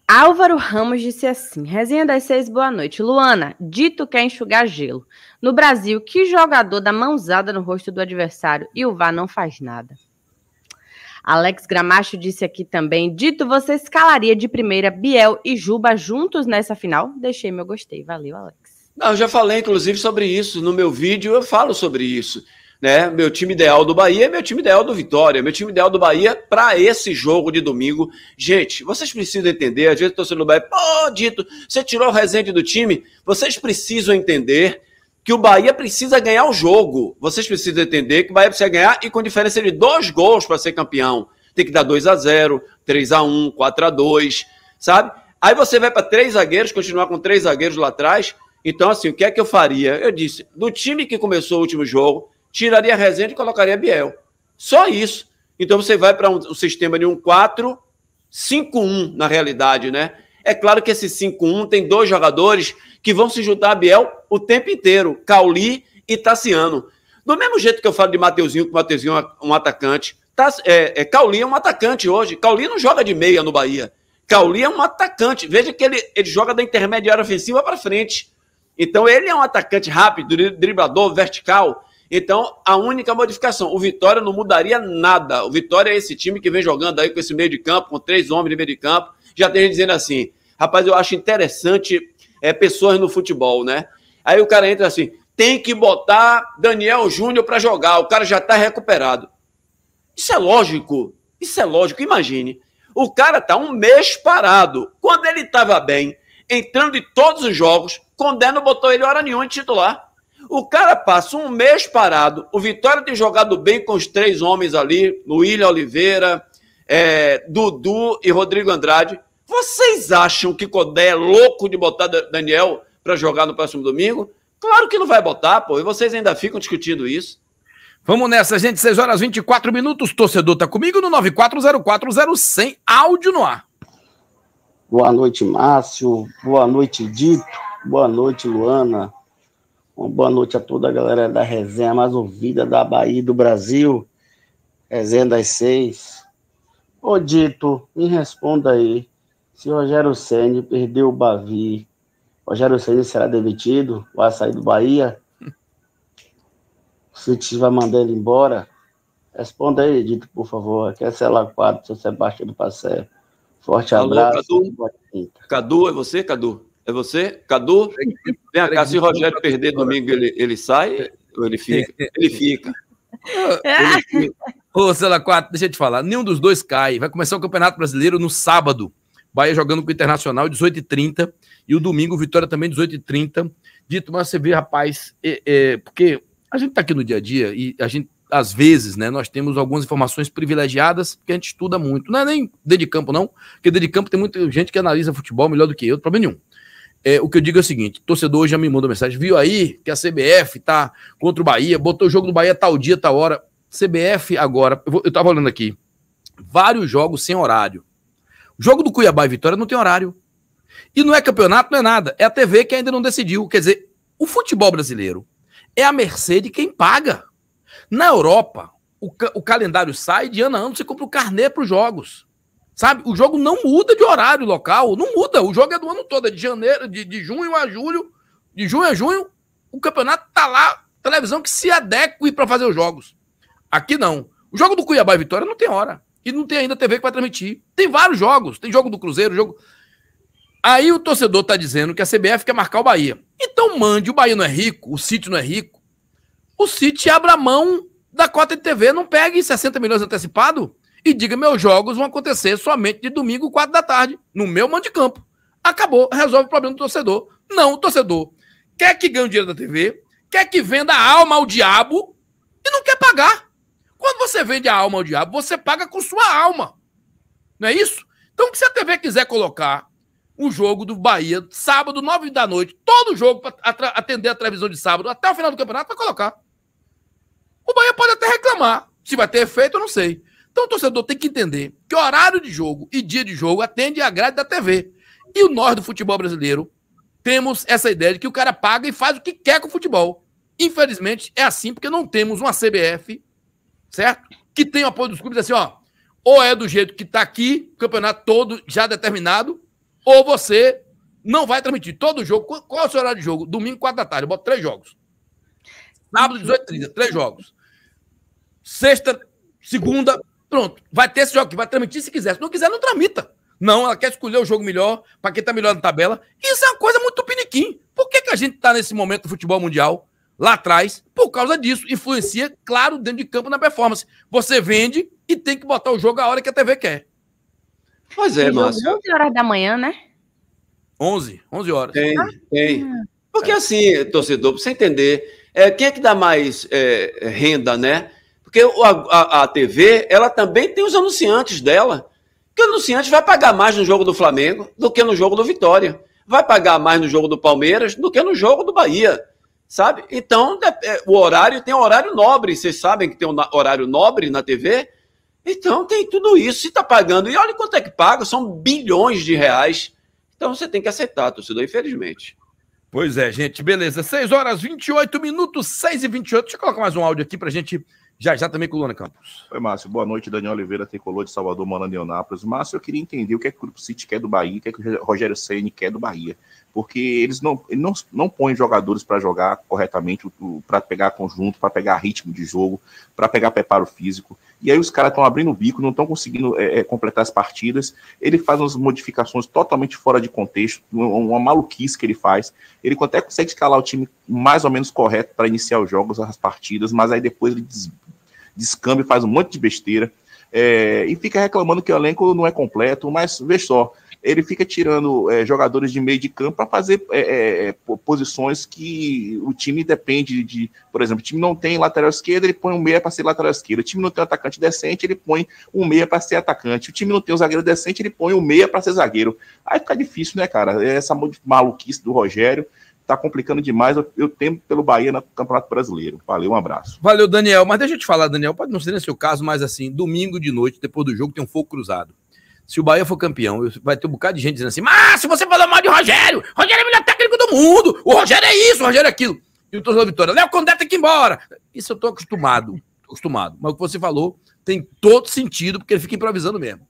Álvaro Ramos disse assim: Resenha das seis, boa noite. Luana, dito que é enxugar gelo. No Brasil, que jogador dá mãozada no rosto do adversário e o VAR não faz nada? Alex Gramacho disse aqui também: Dito, você escalaria de primeira Biel e Juba juntos nessa final? Deixei meu gostei. Valeu, Alex. Não, eu já falei, inclusive, sobre isso. No meu vídeo eu falo sobre isso. Né? Meu time ideal do Bahia é meu time ideal do Vitória, meu time ideal do Bahia para esse jogo de domingo. Gente, vocês precisam entender, às vezes o torcedor do Bahia, pô, Dito, você tirou o Resende do time, vocês precisam entender que o Bahia precisa ganhar o jogo. Vocês precisam entender que o Bahia precisa ganhar e com diferença de dois gols para ser campeão. Tem que dar 2 a 0 3 a 1 4 a 2 sabe? Aí você vai para três zagueiros, continuar com três zagueiros lá atrás. Então, assim, o que é que eu faria? Eu disse, do time que começou o último jogo, tiraria a resenha e colocaria Biel. Só isso. Então você vai para um, um, sistema de um 4, 5-1 na realidade, né? É claro que esse 5-1 tem dois jogadores que vão se juntar a Biel o tempo inteiro, Cauli e Tassiano. Do mesmo jeito que eu falo de Mateuzinho, que o Mateuzinho é um atacante, tá, é, é, Cauli é um atacante hoje. Cauli não joga de meia no Bahia. Cauli é um atacante. Veja que ele, ele joga da intermediária ofensiva para frente. Então, ele é um atacante rápido, driblador, vertical. Então, a única modificação, o Vitória não mudaria nada. O Vitória é esse time que vem jogando aí com esse meio de campo, com três homens de meio de campo. Já tem gente dizendo assim: rapaz, eu acho interessante é, pessoas no futebol, né? Aí o cara entra assim, tem que botar Daniel Júnior para jogar, o cara já está recuperado. Isso é lógico, isso é lógico. Imagine, o cara tá um mês parado. Quando ele estava bem, entrando em todos os jogos, Condé não botou ele hora nenhuma de titular. O cara passa um mês parado. O Vitória tem jogado bem com os três homens ali: Luílio Oliveira, é, Dudu e Rodrigo Andrade. Vocês acham que Codé é louco de botar Daniel para jogar no próximo domingo? Claro que não vai botar, pô. E vocês ainda ficam discutindo isso. Vamos nessa, gente. 6 horas 24 minutos. Torcedor tá comigo no 94040100. Áudio no ar. Boa noite, Márcio. Boa noite, Dito. Boa noite, Luana. Uma boa noite a toda a galera da resenha mais ouvida da Bahia do Brasil. Resenha das seis. Ô, Dito, me responda aí. Se Rogério Senni perdeu o Bavi, Rogério Senni será demitido? Vai sair do Bahia? O tiver vai mandar ele embora? Responda aí, Edito, por favor. Aqui é Cela 4, seu Sebastião do Passé. Forte Alô, abraço. Cadu? Cadu, é você, Cadu? É você? Cadu? Vem cá, se o Rogério perder domingo, ele, ele sai ou ele fica? Ele fica. Ô, Cela 4, deixa eu te falar. Nenhum dos dois cai. Vai começar o Campeonato Brasileiro no sábado. Bahia jogando com o Internacional, 18 e 30 E o domingo, Vitória também, 18 h 30 Dito, mas você vê, rapaz, é, é, porque a gente está aqui no dia a dia e a gente, às vezes, né, nós temos algumas informações privilegiadas que a gente estuda muito. Não é nem dentro de campo, não, porque dentro de campo tem muita gente que analisa futebol melhor do que eu, problema nenhum. É, o que eu digo é o seguinte: torcedor hoje já me mandou mensagem, viu aí que a CBF tá contra o Bahia, botou o jogo do Bahia tal dia, tal hora. CBF agora, eu, vou, eu tava olhando aqui, vários jogos sem horário. Jogo do Cuiabá e Vitória não tem horário. E não é campeonato, não é nada. É a TV que ainda não decidiu. Quer dizer, o futebol brasileiro é à mercê de quem paga. Na Europa, o, ca o calendário sai de ano a ano, você compra o carnê para os jogos. Sabe? O jogo não muda de horário local, não muda. O jogo é do ano todo, é de janeiro, de, de junho a julho, de junho a junho, o campeonato tá lá, televisão que se adeque para fazer os jogos. Aqui não. O jogo do Cuiabá e Vitória não tem hora. E não tem ainda TV que vai transmitir. Tem vários jogos. Tem jogo do Cruzeiro, jogo. Aí o torcedor tá dizendo que a CBF quer marcar o Bahia. Então mande, o Bahia não é rico, o City não é rico. O City abra mão da cota de TV, não pegue 60 milhões antecipado e diga: meus jogos vão acontecer somente de domingo, 4 da tarde, no meu mando de campo. Acabou, resolve o problema do torcedor. Não, o torcedor quer que ganhe o dinheiro da TV, quer que venda a alma ao diabo e não quer pagar. Quando você vende a alma ao diabo, você paga com sua alma. Não é isso? Então, se a TV quiser colocar o jogo do Bahia, sábado, nove da noite, todo jogo para atender a televisão de sábado, até o final do campeonato, vai colocar. O Bahia pode até reclamar. Se vai ter efeito, eu não sei. Então o torcedor tem que entender que horário de jogo e dia de jogo atende a grade da TV. E nós do futebol brasileiro temos essa ideia de que o cara paga e faz o que quer com o futebol. Infelizmente é assim porque não temos uma CBF certo? Que tem o apoio dos clubes assim, ó, ou é do jeito que está aqui, campeonato todo já determinado, ou você não vai transmitir todo o jogo. Qual é o seu horário de jogo? Domingo, quarta da tarde, eu boto três jogos. Sábado, 18h30, três jogos. Sexta, segunda, pronto. Vai ter esse jogo que vai transmitir se quiser. Se não quiser, não tramita. Não, ela quer escolher o jogo melhor, para quem está melhor na tabela. Isso é uma coisa muito piniquim. Por que, que a gente está nesse momento do futebol mundial? lá atrás por causa disso. Influencia, claro, dentro de campo na performance. Você vende e tem que botar o jogo a hora que a TV quer. Pois é, Márcio. 11 horas da manhã, né? 11, 11 horas. Tem, ah. tem. Porque é. assim, torcedor, para você entender, é, quem é que dá mais é, renda, né? Porque a, a, a, TV, ela também tem os anunciantes dela. Que o anunciante vai pagar mais no jogo do Flamengo do que no jogo do Vitória. Vai pagar mais no jogo do Palmeiras do que no jogo do Bahia sabe? Então, é, é, o horário tem horário nobre, vocês sabem que tem um horário nobre na TV? Então, tem tudo isso, se está pagando, e olha quanto é que paga, são bilhões de reais. Então, você tem que aceitar, torcedor, infelizmente. Pois é, gente, beleza. 6 horas 28 minutos, 6 e 28. Deixa eu colocar mais um áudio aqui para gente já já também coluna Campos. Oi, Márcio. Boa noite, Daniel Oliveira, tricolor de Salvador, morando em Anápolis. Márcio, eu queria entender o que é que o Grupo City quer do Bahia, o que é que o Rogério Ceni quer do Bahia porque eles não, eles não, não põem jogadores para jogar corretamente, para pegar conjunto, para pegar ritmo de jogo, para pegar preparo físico. E aí os caras estão abrindo o bico, não estão conseguindo é, é, completar as partidas. Ele faz umas modificações totalmente fora de contexto, uma maluquice que ele faz. Ele até consegue escalar o time mais ou menos correto para iniciar os jogos, as partidas, mas aí depois ele des, e faz um monte de besteira. É, e fica reclamando que o elenco não é completo, mas veja só, ele fica tirando é, jogadores de meio de campo para fazer é, é, é posições que o time depende de, por exemplo, o time não tem lateral esquerdo, ele põe um meia para ser lateral esquerdo. O time não tem um atacante decente, ele põe um meia para ser atacante. O time não tem um zagueiro decente, ele põe um meia para ser zagueiro. Aí fica difícil, né, cara? É essa maluquice do Rogério tá complicando demais. Eu, eu temo pelo Bahia no Campeonato Brasileiro. Valeu, um abraço. Valeu, Daniel. Mas deixa eu te falar, Daniel, pode não ser nesse o caso, mas assim, domingo de noite, depois do jogo, tem um fogo cruzado. Se o Bahia for campeão, vai ter um bocado de gente dizendo assim: mas se você falar mal de Rogério! Rogério é o melhor técnico do mundo! O Rogério é isso, o Rogério é aquilo. E o torcedor Vitória, Léo Condé tem que ir embora. Isso eu tô acostumado, acostumado. Mas o que você falou tem todo sentido, porque ele fica improvisando mesmo.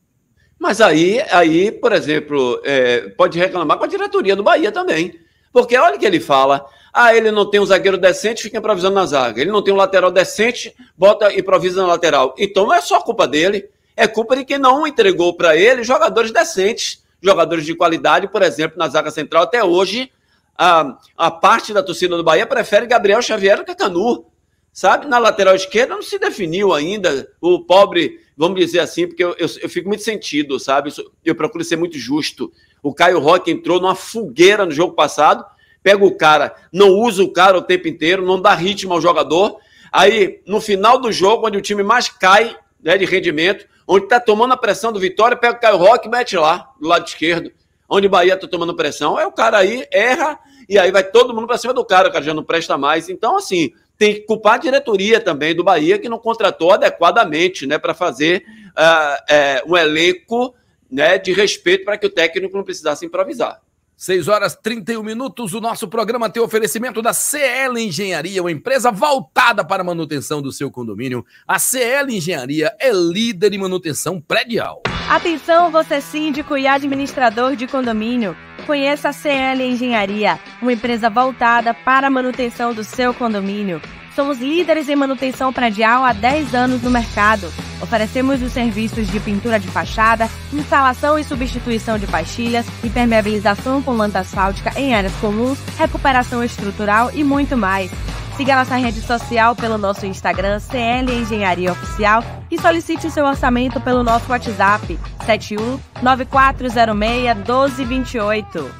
Mas aí, aí por exemplo, é, pode reclamar com a diretoria do Bahia também. Porque olha o que ele fala. Ah, ele não tem um zagueiro decente, fica improvisando na zaga. Ele não tem um lateral decente, bota improvisa na lateral. Então não é só culpa dele é culpa de quem não entregou para ele jogadores decentes, jogadores de qualidade, por exemplo, na zaga central até hoje, a, a parte da torcida do Bahia prefere Gabriel Xavier do que Canu, sabe? Na lateral esquerda não se definiu ainda o pobre, vamos dizer assim, porque eu, eu, eu fico muito sentido, sabe? Eu, eu procuro ser muito justo. O Caio Roque entrou numa fogueira no jogo passado, pega o cara, não usa o cara o tempo inteiro, não dá ritmo ao jogador. Aí, no final do jogo, onde o time mais cai né, de rendimento, Onde está tomando a pressão do Vitória, pega o Caio Roque e mete lá, do lado esquerdo. Onde o Bahia está tomando pressão, é o cara aí, erra, e aí vai todo mundo para cima do cara, o cara já não presta mais. Então, assim, tem que culpar a diretoria também do Bahia, que não contratou adequadamente né, para fazer uh, uh, um elenco né, de respeito para que o técnico não precisasse improvisar. 6 horas 31 minutos. O nosso programa tem oferecimento da CL Engenharia, uma empresa voltada para a manutenção do seu condomínio. A CL Engenharia é líder em manutenção predial. Atenção, você síndico e administrador de condomínio. Conheça a CL Engenharia, uma empresa voltada para a manutenção do seu condomínio. Somos líderes em manutenção predial há 10 anos no mercado Oferecemos os serviços de pintura de fachada, instalação e substituição de pastilhas, impermeabilização com lanta asfáltica em áreas comuns, recuperação estrutural e muito mais. Siga nossa rede social pelo nosso Instagram CL Engenharia Oficial e solicite o seu orçamento pelo nosso WhatsApp 71 9406 1228.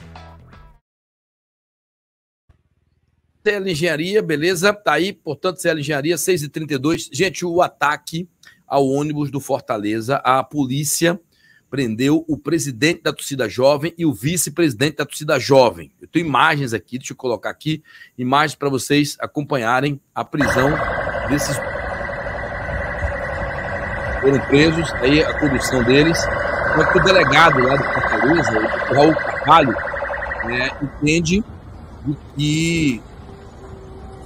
CL Engenharia, beleza? Tá aí, portanto, CL Engenharia 632, Gente, o ataque ao ônibus do Fortaleza. A polícia prendeu o presidente da torcida jovem e o vice-presidente da torcida jovem. Eu tenho imagens aqui, deixa eu colocar aqui, imagens para vocês acompanharem a prisão desses. Foram presos, aí a condução deles. Só é que o delegado lá do Fortaleza, o Raul Carvalho, né, entende que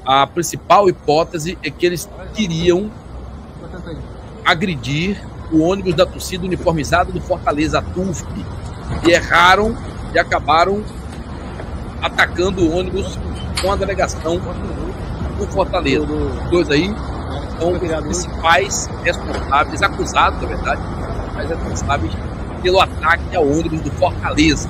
a principal hipótese é que eles queriam agredir o ônibus da torcida uniformizada do Fortaleza, a e erraram e acabaram atacando o ônibus com a delegação do Fortaleza. Os dois aí são então, os principais responsáveis, acusados, na verdade, mas responsáveis pelo ataque ao ônibus do Fortaleza.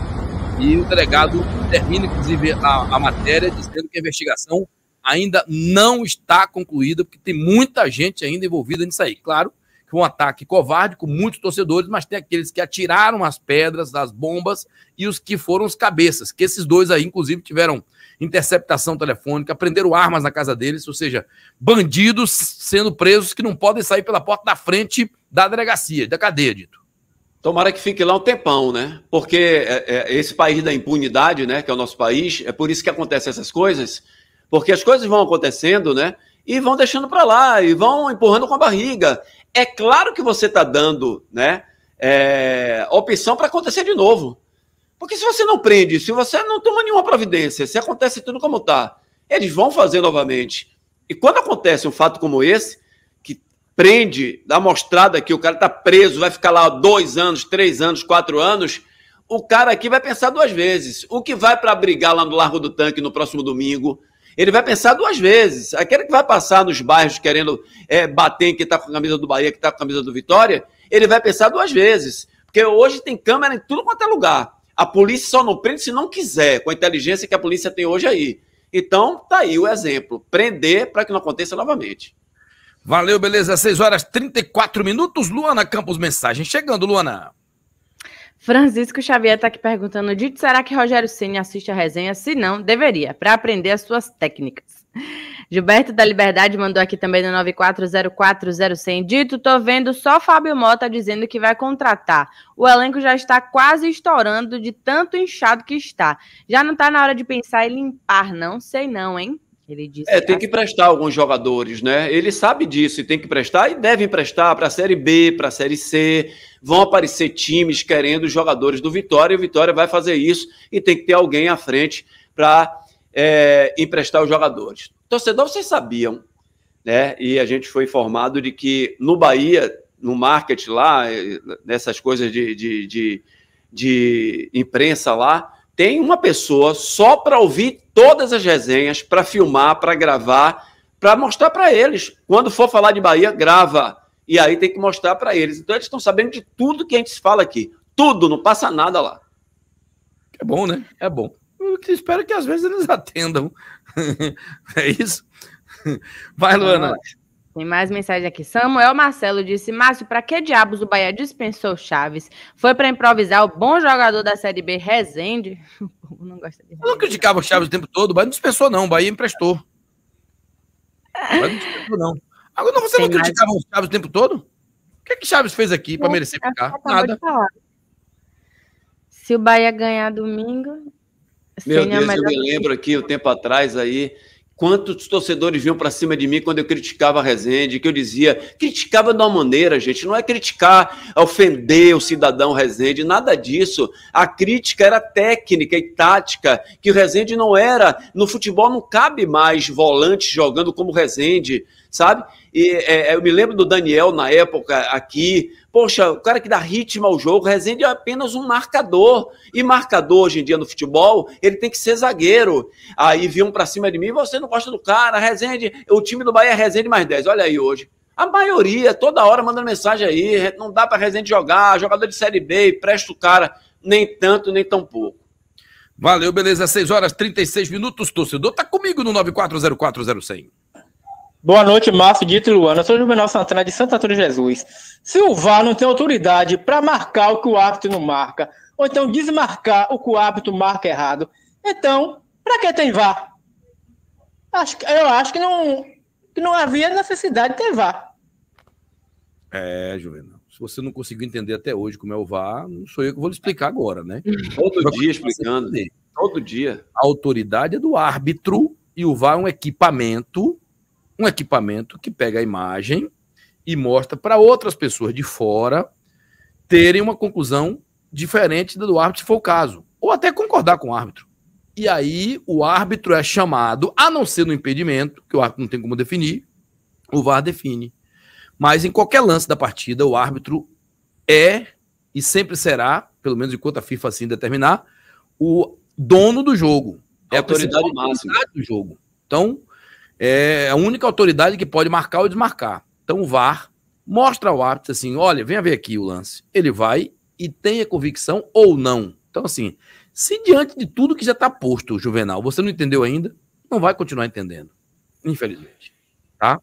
E o delegado termina, inclusive, a, a matéria dizendo que a investigação ainda não está concluída, porque tem muita gente ainda envolvida nisso aí. Claro, um ataque covarde com muitos torcedores, mas tem aqueles que atiraram as pedras, as bombas e os que foram os cabeças, que esses dois aí, inclusive, tiveram interceptação telefônica, prenderam armas na casa deles, ou seja, bandidos sendo presos que não podem sair pela porta da frente da delegacia, da cadeia, dito. Tomara que fique lá um tempão, né? Porque é, é, esse país da impunidade, né, que é o nosso país, é por isso que acontecem essas coisas, porque as coisas vão acontecendo, né? E vão deixando para lá, e vão empurrando com a barriga é claro que você está dando né, é, opção para acontecer de novo. Porque se você não prende, se você não toma nenhuma providência, se acontece tudo como está, eles vão fazer novamente. E quando acontece um fato como esse, que prende, dá mostrada que o cara está preso, vai ficar lá dois anos, três anos, quatro anos, o cara aqui vai pensar duas vezes. O que vai para brigar lá no Largo do Tanque no próximo domingo, ele vai pensar duas vezes. Aquele que vai passar nos bairros querendo é, bater em quem está com a camisa do Bahia, que está com a camisa do Vitória, ele vai pensar duas vezes. Porque hoje tem câmera em tudo quanto é lugar. A polícia só não prende se não quiser, com a inteligência que a polícia tem hoje aí. Então, tá aí o exemplo. Prender para que não aconteça novamente. Valeu, beleza. 6 horas 34 minutos. Luana Campos, mensagem chegando, Luana. Francisco Xavier está aqui perguntando: Dito, será que Rogério Ceni assiste a resenha? Se não, deveria, para aprender as suas técnicas. Gilberto da Liberdade mandou aqui também no 940401000. Dito, tô vendo só Fábio Mota dizendo que vai contratar. O elenco já está quase estourando de tanto inchado que está. Já não está na hora de pensar em limpar, não sei não, hein? Ele disse é, tem que prestar alguns jogadores, né? Ele sabe disso e tem que prestar e deve prestar para a Série B, para a Série C. Vão aparecer times querendo jogadores do Vitória e o Vitória vai fazer isso e tem que ter alguém à frente para é, emprestar os jogadores. Torcedor, vocês sabiam, né? E a gente foi informado de que no Bahia, no market lá, eh, nessas coisas de, de, de, de imprensa lá, tem uma pessoa só para ouvir todas as resenhas, para filmar, para gravar, para mostrar para eles. Quando for falar de Bahia, grava. E aí tem que mostrar para eles. Então eles estão sabendo de tudo que a gente fala aqui. Tudo, não passa nada lá. É bom, né? É bom. Eu espero que às vezes eles atendam. é isso? Vai, Luana. Ah, tem mais mensagem aqui. Samuel Marcelo disse: Márcio, para que diabos o Bahia dispensou Chaves? Foi para improvisar o bom jogador da Série B, Rezende? não gosta de. Rezende. Eu não criticava o Chaves o tempo todo, o Bahia não dispensou, não. O Bahia emprestou. O Bahia não dispensou, não. Agora, você Tem não criticava mais... o Chaves o tempo todo? O que, é que Chaves fez aqui para merecer ficar? Nada. Se o Bahia ganhar domingo. Meu Deus, eu me lembro aqui, o um tempo atrás aí quantos torcedores vinham para cima de mim quando eu criticava a Resende, que eu dizia, criticava de uma maneira, gente, não é criticar, é ofender o cidadão Resende, nada disso. A crítica era técnica e tática, que o Resende não era, no futebol não cabe mais volante jogando como Resende sabe? E é, é, eu me lembro do Daniel na época aqui. Poxa, o cara que dá ritmo ao jogo, Rezende é apenas um marcador. E marcador hoje em dia no futebol, ele tem que ser zagueiro. Aí vinham para cima de mim, você não gosta do cara, Rezende, o time do Bahia é Rezende mais 10. Olha aí hoje. A maioria, toda hora mandando mensagem aí, não dá para Rezende jogar, jogador de Série B, presta o cara, nem tanto, nem tão pouco. Valeu, beleza, 6 horas 36 minutos, torcedor, tá comigo no 94040100. Boa noite, Márcio Dito Luana. Eu sou Juvenal Santana de Santa Antônio Jesus. Se o VAR não tem autoridade para marcar o que o árbitro não marca, ou então desmarcar o que o árbitro marca errado, então, para que tem VAR? Acho, eu acho que não, que não havia necessidade de ter VAR. É, Juvenal você não conseguiu entender até hoje como é o VAR, não sou eu que vou lhe explicar agora, né? Todo dia explicando. Todo dia. A autoridade é do árbitro e o VAR é um equipamento um equipamento que pega a imagem e mostra para outras pessoas de fora terem uma conclusão diferente da do árbitro, se for o caso, ou até concordar com o árbitro. E aí o árbitro é chamado, a não ser no impedimento, que o árbitro não tem como definir, o VAR define. Mas em qualquer lance da partida, o árbitro é e sempre será, pelo menos enquanto a FIFA assim determinar, o dono do jogo. É a autoridade, autoridade máxima do jogo. Então, é a única autoridade que pode marcar ou desmarcar. Então o VAR mostra ao árbitro assim: olha, venha ver aqui o lance. Ele vai e tem a convicção ou não. Então, assim, se diante de tudo que já está posto, Juvenal, você não entendeu ainda, não vai continuar entendendo. Infelizmente. Tá?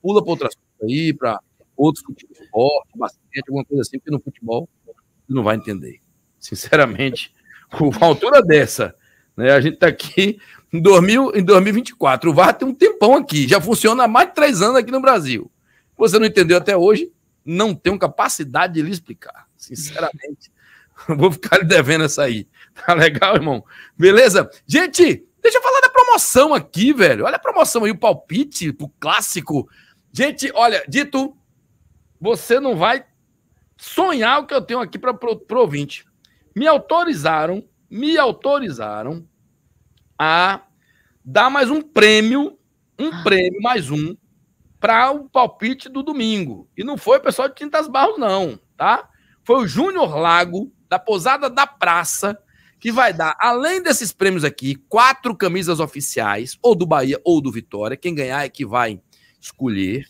Pula para outras coisas aí, para outros futebol, basquete, alguma coisa assim, porque no futebol você não vai entender. Sinceramente, com uma altura dessa, né? A gente está aqui em, 2000, em 2024. O VAR tem um tempão aqui, já funciona há mais de três anos aqui no Brasil. Você não entendeu até hoje? Não tenho capacidade de lhe explicar, sinceramente. Vou ficar lhe devendo essa aí. Tá legal, irmão? Beleza? Gente, deixa eu falar da promoção aqui, velho. Olha a promoção aí, o palpite pro clássico. Gente, olha, dito, você não vai sonhar o que eu tenho aqui para pro, pro ouvinte. Me autorizaram me autorizaram a dar mais um prêmio, um ah. prêmio mais um, para o palpite do domingo. E não foi o pessoal de Tintas Barros, não, tá? Foi o Júnior Lago, da Pousada da Praça, que vai dar, além desses prêmios aqui, quatro camisas oficiais, ou do Bahia ou do Vitória. Quem ganhar é que vai escolher.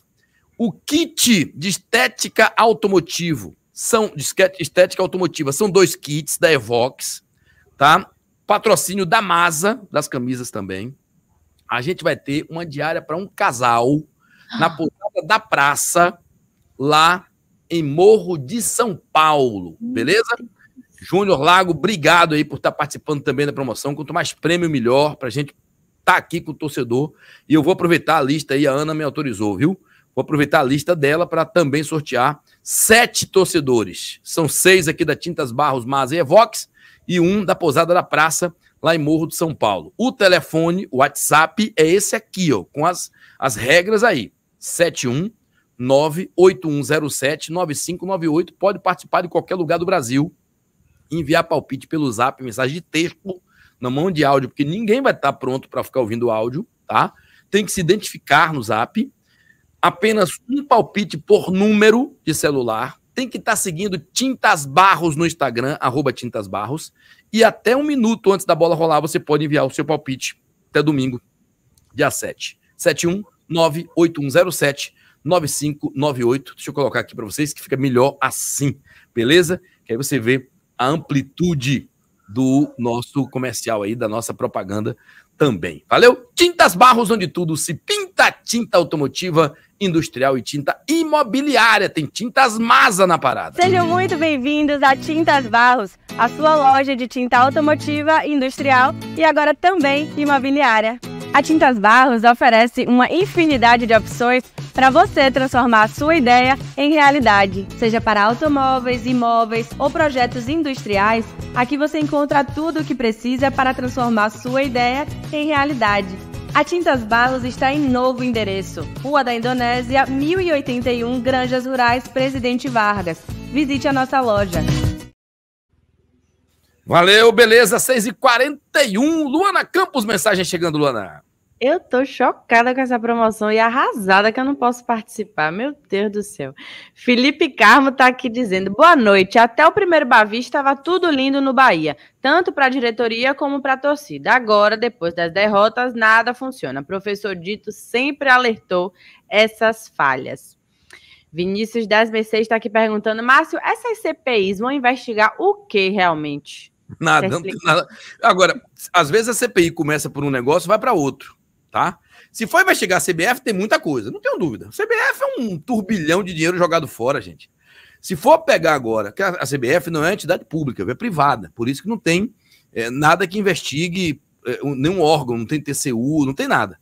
O kit de estética automotivo são de estética automotiva são dois kits da Evox tá? Patrocínio da Masa, das camisas também. A gente vai ter uma diária para um casal na portada da Praça, lá em Morro de São Paulo, hum. beleza? Júnior Lago, obrigado aí por estar tá participando também da promoção. Quanto mais prêmio, melhor, para a gente estar tá aqui com o torcedor. E eu vou aproveitar a lista aí, a Ana me autorizou, viu? Vou aproveitar a lista dela para também sortear sete torcedores. São seis aqui da Tintas Barros, Masa e Evox e um da Pousada da Praça, lá em Morro de São Paulo. O telefone, o WhatsApp, é esse aqui, ó, com as, as regras aí. 71 98107-9598. Pode participar de qualquer lugar do Brasil. Enviar palpite pelo zap, mensagem de texto, na mão de áudio, porque ninguém vai estar pronto para ficar ouvindo áudio, tá? Tem que se identificar no zap. Apenas um palpite por número de celular, tem que estar tá seguindo Tintas Barros no Instagram, arroba Tintas Barros. E até um minuto antes da bola rolar, você pode enviar o seu palpite até domingo, dia 7. 719-8107-9598. Deixa eu colocar aqui para vocês que fica melhor assim, beleza? Que aí você vê a amplitude do nosso comercial aí, da nossa propaganda também. Valeu? Tintas Barros, onde tudo se pinta, tinta automotiva industrial e tinta imobiliária. Tem tintas Masa na parada. Sejam muito bem-vindos a Tintas Barros, a sua loja de tinta automotiva, industrial e agora também imobiliária. A Tintas Barros oferece uma infinidade de opções para você transformar a sua ideia em realidade. Seja para automóveis, imóveis ou projetos industriais, aqui você encontra tudo o que precisa para transformar sua ideia em realidade. A Tintas Barros está em novo endereço, Rua da Indonésia, 1081 Granjas Rurais, Presidente Vargas. Visite a nossa loja. Valeu, beleza, 6h41. Luana Campos, mensagem chegando, Luana. Eu tô chocada com essa promoção e arrasada que eu não posso participar. Meu Deus do céu. Felipe Carmo tá aqui dizendo: boa noite. Até o primeiro Bavi estava tudo lindo no Bahia, tanto para a diretoria como para a torcida. Agora, depois das derrotas, nada funciona. Professor Dito sempre alertou essas falhas. Vinícius das Mercedes está aqui perguntando: Márcio, essas CPIs vão investigar o que realmente? Nada, tá não tem nada. Agora, às vezes a CPI começa por um negócio, vai para outro tá? Se for investigar a CBF, tem muita coisa, não tenho dúvida. A CBF é um turbilhão de dinheiro jogado fora, gente. Se for pegar agora, que a CBF não é entidade pública, é privada, por isso que não tem é, nada que investigue é, nenhum órgão, não tem TCU, não tem nada.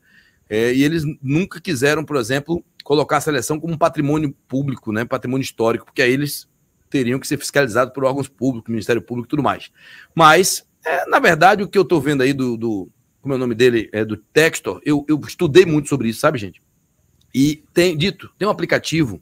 É, e eles nunca quiseram, por exemplo, colocar a seleção como patrimônio público, né, patrimônio histórico, porque aí eles teriam que ser fiscalizados por órgãos públicos, Ministério Público e tudo mais. Mas, é, na verdade, o que eu estou vendo aí do, do, como é o nome dele, é do Textor, eu, eu estudei muito sobre isso, sabe, gente? E tem dito, tem um aplicativo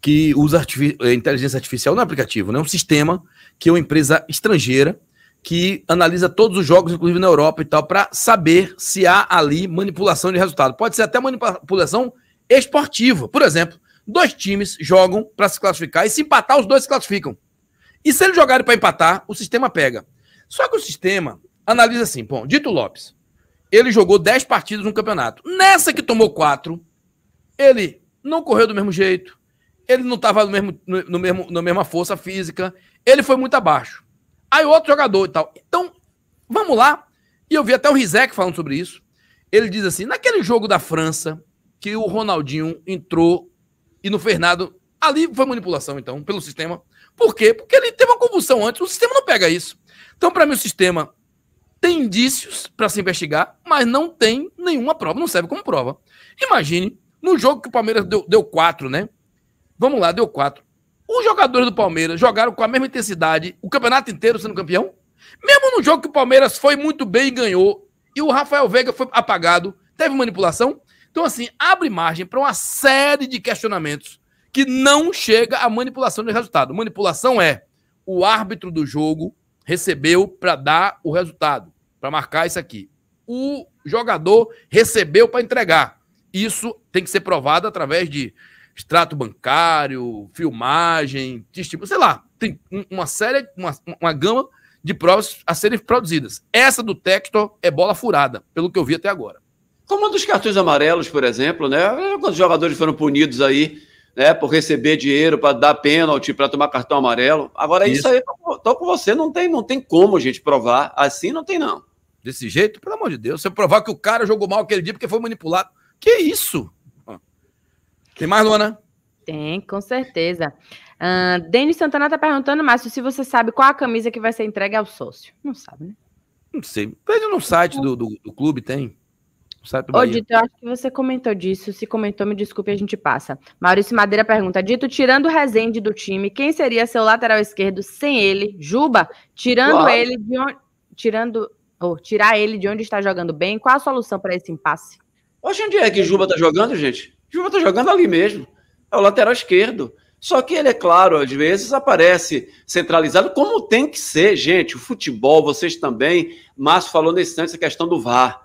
que usa artific é, inteligência artificial, não é aplicativo, né? É um sistema que é uma empresa estrangeira que analisa todos os jogos, inclusive na Europa e tal, para saber se há ali manipulação de resultado. Pode ser até manipulação esportiva. Por exemplo, dois times jogam para se classificar e se empatar, os dois se classificam. E se eles jogarem para empatar, o sistema pega. Só que o sistema analisa assim: bom, Dito Lopes ele jogou 10 partidas no campeonato. Nessa que tomou 4, ele não correu do mesmo jeito, ele não estava no mesmo, no, mesmo, na mesma força física, ele foi muito abaixo. Aí outro jogador e tal. Então, vamos lá. E eu vi até o Rizek falando sobre isso. Ele diz assim: naquele jogo da França, que o Ronaldinho entrou e não fez nada, ali foi manipulação, então, pelo sistema. Por quê? Porque ele teve uma convulsão antes, o sistema não pega isso. Então, para mim, o sistema tem indícios para se investigar, mas não tem nenhuma prova, não serve como prova. Imagine, no jogo que o Palmeiras deu, deu quatro, né? Vamos lá, deu quatro. Os jogadores do Palmeiras jogaram com a mesma intensidade o campeonato inteiro sendo campeão? Mesmo no jogo que o Palmeiras foi muito bem e ganhou, e o Rafael Veiga foi apagado, teve manipulação? Então, assim, abre margem para uma série de questionamentos que não chega à manipulação de resultado. Manipulação é o árbitro do jogo recebeu para dar o resultado para marcar isso aqui. O jogador recebeu para entregar. Isso tem que ser provado através de extrato bancário, filmagem, tipo, sei lá, tem uma série, uma, uma gama de provas a serem produzidas. Essa do Textor é bola furada, pelo que eu vi até agora. Como um dos cartões amarelos, por exemplo, né? Quantos jogadores foram punidos aí, né? Por receber dinheiro para dar pênalti, para tomar cartão amarelo. Agora, é isso, isso aí, estou tô, com você, não tem, não tem como a gente provar. Assim não tem, não desse jeito, pelo amor de Deus. Você provar que o cara jogou mal aquele dia porque foi manipulado. Que isso? Tem mais, Luana? Tem, com certeza. Uh, Denis Santana tá perguntando, Márcio, se você sabe qual a camisa que vai ser entregue ao sócio. Não sabe, né? Não sei. Veja no site do, do, do clube, tem. Ô, Dito, eu acho que você comentou disso. Se comentou, me desculpe, a gente passa. Maurício Madeira pergunta: Dito, tirando o Rezende do time, quem seria seu lateral esquerdo sem ele? Juba? Tirando claro. ele de onde. Tirando tirar ele de onde está jogando bem. Qual a solução para esse impasse? Hoje onde é que Juba está jogando, gente? Juba está jogando ali mesmo. É o lateral esquerdo. Só que ele, é claro, às vezes aparece centralizado, como tem que ser, gente. O futebol, vocês também. Márcio falou nesse instante essa questão do VAR.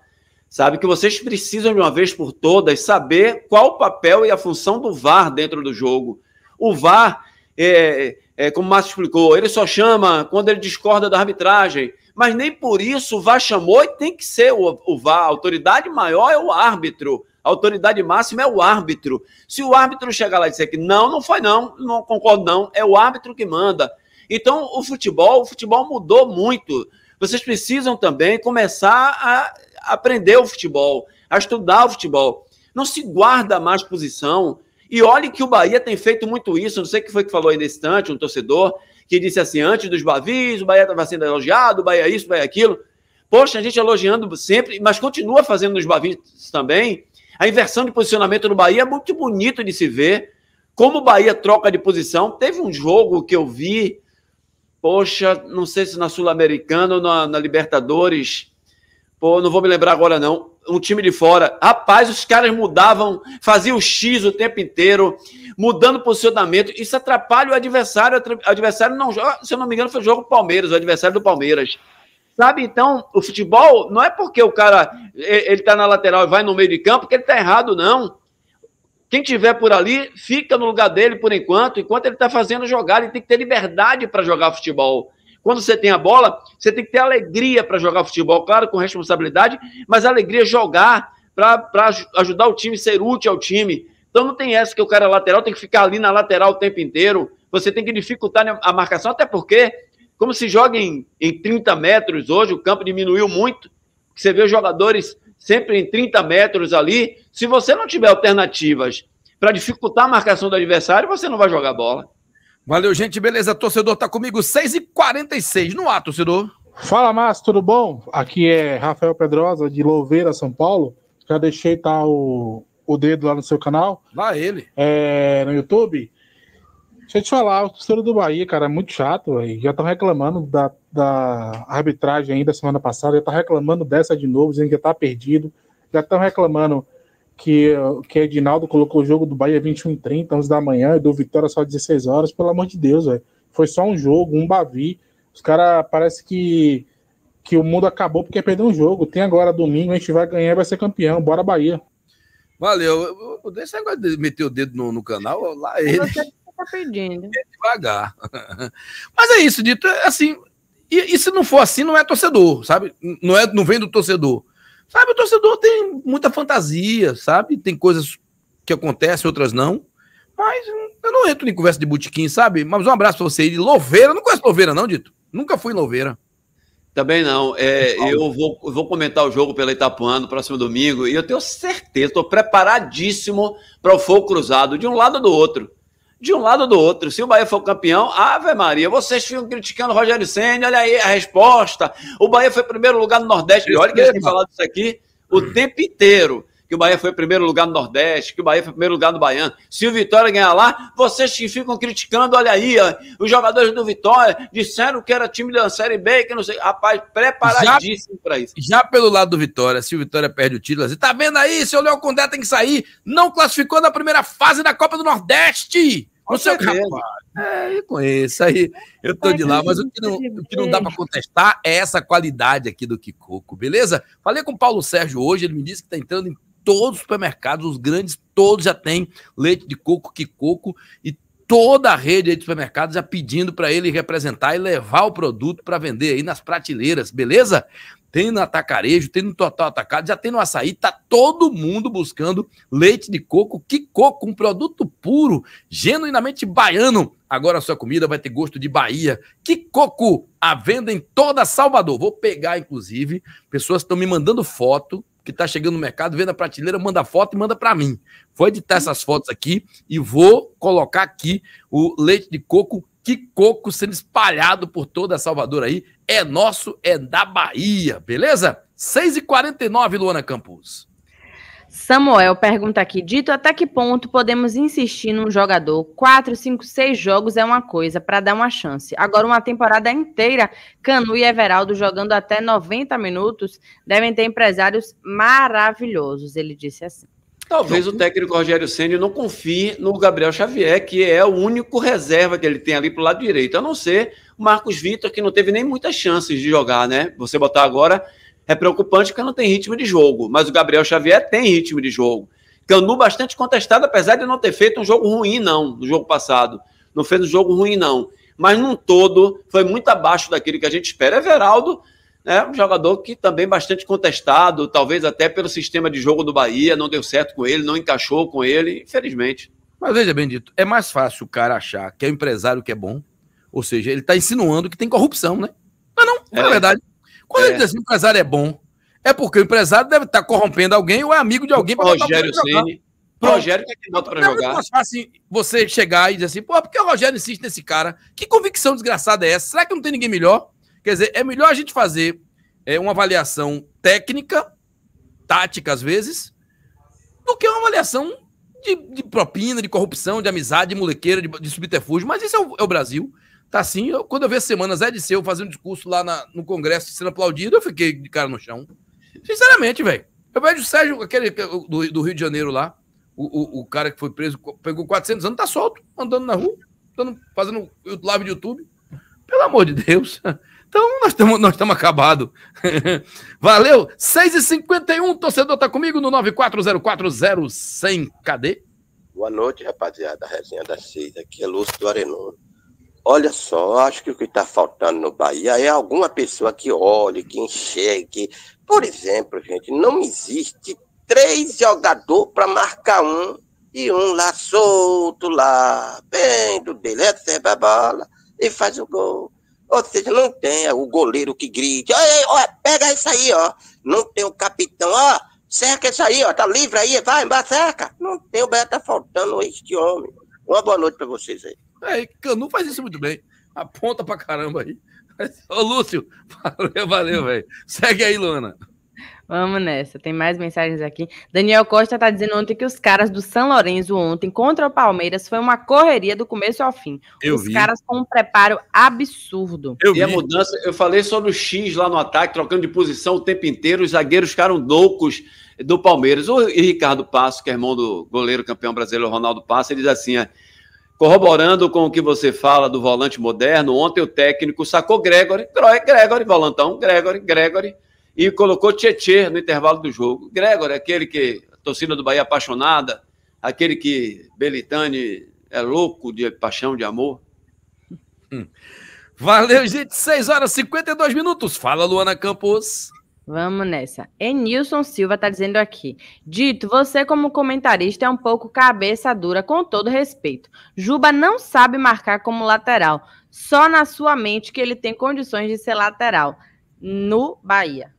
Sabe que vocês precisam, de uma vez por todas, saber qual o papel e a função do VAR dentro do jogo. O VAR é, é, é, como o Márcio explicou, ele só chama quando ele discorda da arbitragem. Mas nem por isso o VAR chamou e tem que ser o, o VAR. A autoridade maior é o árbitro. A autoridade máxima é o árbitro. Se o árbitro chegar lá e dizer que não, não foi não, não concordo não, é o árbitro que manda. Então, o futebol, o futebol mudou muito. Vocês precisam também começar a aprender o futebol, a estudar o futebol. Não se guarda mais posição, e olhe que o Bahia tem feito muito isso. Não sei que foi que falou aí nesse instante, um torcedor, que disse assim: antes dos Bavis, o Bahia estava sendo elogiado, o Bahia isso, o Bahia aquilo. Poxa, a gente elogiando sempre, mas continua fazendo nos Bavis também. A inversão de posicionamento no Bahia é muito bonito de se ver. Como o Bahia troca de posição. Teve um jogo que eu vi, poxa, não sei se na Sul-Americana ou na, na Libertadores Pô, não vou me lembrar agora não. Um time de fora. Rapaz, os caras mudavam, faziam X o tempo inteiro, mudando posicionamento. Isso atrapalha o adversário. O adversário não joga. Se eu não me engano, foi o jogo Palmeiras, o adversário do Palmeiras. Sabe, então, o futebol não é porque o cara ele tá na lateral e vai no meio de campo que ele tá errado, não. Quem tiver por ali, fica no lugar dele por enquanto, enquanto ele tá fazendo jogada, ele tem que ter liberdade para jogar futebol. Quando você tem a bola, você tem que ter alegria para jogar futebol, claro, com responsabilidade, mas alegria jogar para ajudar o time, ser útil ao time. Então não tem essa que o cara é lateral tem que ficar ali na lateral o tempo inteiro. Você tem que dificultar né, a marcação, até porque, como se joga em, em 30 metros hoje, o campo diminuiu muito. Você vê os jogadores sempre em 30 metros ali. Se você não tiver alternativas para dificultar a marcação do adversário, você não vai jogar bola. Valeu, gente. Beleza, torcedor tá comigo, 6h46. No ar, torcedor. Fala, Márcio, tudo bom? Aqui é Rafael Pedrosa, de Louveira, São Paulo. Já deixei tá, o, o dedo lá no seu canal. Lá ele. É, no YouTube. Deixa eu te falar, o torcedor do Bahia, cara, é muito chato, véio. já estão reclamando da, da arbitragem ainda semana passada, já tá reclamando dessa de novo, dizendo que já tá perdido, já estão reclamando que, que Edinaldo colocou o jogo do Bahia 21 30, 11 da manhã, e do Vitória só 16 horas, pelo amor de Deus, Foi só um jogo, um Bavi. Os caras parece que, que o mundo acabou porque perdeu um jogo. Tem agora domingo, a gente vai ganhar vai ser campeão. Bora Bahia. Valeu. Deixa agora de meter o dedo no, no canal, lá ele. tá pedindo. É devagar. Mas é isso, Dito. É assim, e, e se não for assim, não é torcedor, sabe? Não, é, não vem do torcedor. Sabe, o torcedor tem muita fantasia, sabe? Tem coisas que acontecem, outras não. Mas eu não entro em conversa de botequim, sabe? Mas um abraço pra você aí de Louveira. Não conheço Louveira, não, Dito. Nunca fui em Louveira. Também não. É, eu vou, vou comentar o jogo pela Itapuã no próximo domingo e eu tenho certeza, estou preparadíssimo para o fogo cruzado, de um lado ou do outro de um lado ou do outro. Se o Bahia for campeão, Ave Maria, vocês ficam criticando o Rogério Senna, olha aí a resposta. O Bahia foi primeiro lugar no Nordeste, olha que eles têm falado isso aqui o tempo inteiro que o Bahia foi primeiro lugar no Nordeste, que o Bahia foi primeiro lugar no Baiano. Se o Vitória ganhar lá, vocês que ficam criticando, olha aí, ó, os jogadores do Vitória disseram que era time da Série B, que não sei. Rapaz, preparadíssimo para isso. Já pelo lado do Vitória, se o Vitória perde o título, tá vendo aí, seu Léo Condé tem que sair, não classificou na primeira fase da Copa do Nordeste. Com seu É, eu conheço aí. Eu tô de lá, mas o que não, o que não dá para contestar é essa qualidade aqui do Kikoco, beleza? Falei com o Paulo Sérgio hoje, ele me disse que tá entrando em todos os supermercados, os grandes, todos já têm leite de coco, que coco, e toda a rede de supermercados já pedindo para ele representar e levar o produto para vender aí nas prateleiras, beleza? Tem no atacarejo, tem no total atacado, já tem no açaí, tá todo mundo buscando leite de coco, que coco, um produto puro, genuinamente baiano. Agora a sua comida vai ter gosto de Bahia. Que coco! A venda em toda Salvador. Vou pegar, inclusive, pessoas estão me mandando foto que está chegando no mercado, vendo a prateleira, manda foto e manda para mim. Vou editar essas fotos aqui e vou colocar aqui o leite de coco que coco sendo espalhado por toda Salvador aí. É nosso, é da Bahia, beleza? 6h49, Luana Campos. Samuel pergunta aqui: dito até que ponto podemos insistir num jogador? Quatro, cinco, seis jogos é uma coisa para dar uma chance. Agora, uma temporada inteira, Canu e Everaldo jogando até 90 minutos devem ter empresários maravilhosos, ele disse assim. Talvez o técnico Rogério Ceni não confie no Gabriel Xavier, que é o único reserva que ele tem ali para o lado direito, a não ser o Marcos Vitor, que não teve nem muitas chances de jogar, né? Você botar agora é preocupante porque não tem ritmo de jogo, mas o Gabriel Xavier tem ritmo de jogo. Canu bastante contestado, apesar de não ter feito um jogo ruim, não, no jogo passado. Não fez um jogo ruim, não. Mas num todo, foi muito abaixo daquilo que a gente espera. Everaldo é um jogador que também bastante contestado, talvez até pelo sistema de jogo do Bahia, não deu certo com ele, não encaixou com ele, infelizmente. Mas veja, Bendito, é mais fácil o cara achar que é o empresário que é bom, ou seja, ele está insinuando que tem corrupção, né? Mas não, é, é verdade. Quando é. ele diz assim, o empresário é bom, é porque o empresário deve estar tá corrompendo alguém ou é amigo de alguém para Rogério Ceni. Rogério que é quem bota pra jogar. É mais fácil assim, você chegar e dizer assim, pô, por que o Rogério insiste nesse cara? Que convicção desgraçada é essa? Será que não tem ninguém melhor? Quer dizer, é melhor a gente fazer é, uma avaliação técnica, tática às vezes, do que uma avaliação de, de propina, de corrupção, de amizade, de molequeira, de, de subterfúgio. Mas isso é o, é o Brasil. Tá assim. Eu, quando eu vi as semanas Zé de Seu fazendo discurso lá na, no Congresso, sendo aplaudido, eu fiquei de cara no chão. Sinceramente, velho. Eu vejo o Sérgio, aquele do, do, Rio de Janeiro lá, o, o, o, cara que foi preso, pegou 400 anos, tá solto, andando na rua, andando, fazendo live de YouTube. Pelo amor de Deus. Então, nós estamos nós acabados. Valeu. 6h51, torcedor tá comigo no 94040100. Cadê? Boa noite, rapaziada. A resenha das seis aqui é Lúcio do Arenon. Olha só, acho que o que está faltando no Bahia é alguma pessoa que olhe, que enxergue. Por exemplo, gente, não existe três jogadores para marcar um e um lá solto lá, bem do dele, recebe a bola e faz o gol. Ou seja, não tem o goleiro que grite, pega isso aí, ó. Não tem o capitão, ó, cerca isso aí, ó, tá livre aí, vai, embora, cerca. Não tem, o Bahia tá faltando este homem. Uma boa noite para vocês aí. É, Canu faz isso muito bem. Aponta pra caramba aí. ô, Lúcio, valeu, valeu, velho. Segue aí, Luana. Vamos nessa, tem mais mensagens aqui. Daniel Costa tá dizendo ontem que os caras do São Lourenço ontem contra o Palmeiras foi uma correria do começo ao fim. Eu os vi. caras com um preparo absurdo. Eu e vi. a mudança, eu falei só no X lá no ataque, trocando de posição o tempo inteiro, os zagueiros ficaram loucos do Palmeiras. O Ricardo Passo, que é irmão do goleiro campeão brasileiro Ronaldo Passo, ele diz assim: é, Corroborando com o que você fala do volante moderno, ontem o técnico sacou Gregory, Gregory, volantão, Gregory, Gregory, e colocou Tietê no intervalo do jogo. Gregory, aquele que a torcida do Bahia é apaixonada, aquele que Belitani é louco de paixão, de amor. Hum. Valeu, gente. 6 horas e 52 minutos. Fala, Luana Campos. Vamos nessa. Enilson Silva está dizendo aqui. Dito, você como comentarista é um pouco cabeça dura, com todo respeito. Juba não sabe marcar como lateral. Só na sua mente que ele tem condições de ser lateral. No Bahia.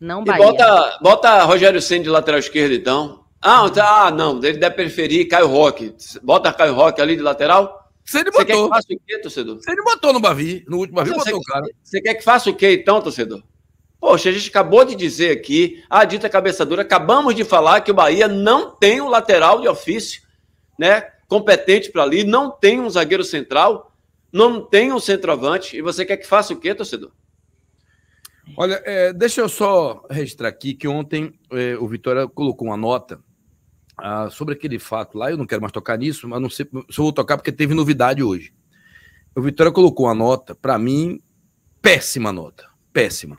Não Bahia. E bota, bota Rogério Senna de lateral esquerdo, então. Ah, tá, ah, não. Ele deve preferir Caio Roque. Bota Caio Roque ali de lateral. Você botou. Quer que faça o quê, torcedor? Você botou no Bavi, no último Bavi, botou o cara. Você quer que faça o quê, então, torcedor? Poxa, a gente acabou de dizer aqui, a dita cabeçadura, acabamos de falar que o Bahia não tem um lateral de ofício, né? Competente para ali, não tem um zagueiro central, não tem um centroavante. E você quer que faça o quê, torcedor? Olha, é, deixa eu só registrar aqui que ontem é, o Vitória colocou uma nota ah, sobre aquele fato lá. Eu não quero mais tocar nisso, mas não sei se eu vou tocar porque teve novidade hoje. O Vitória colocou uma nota, para mim, péssima nota, péssima.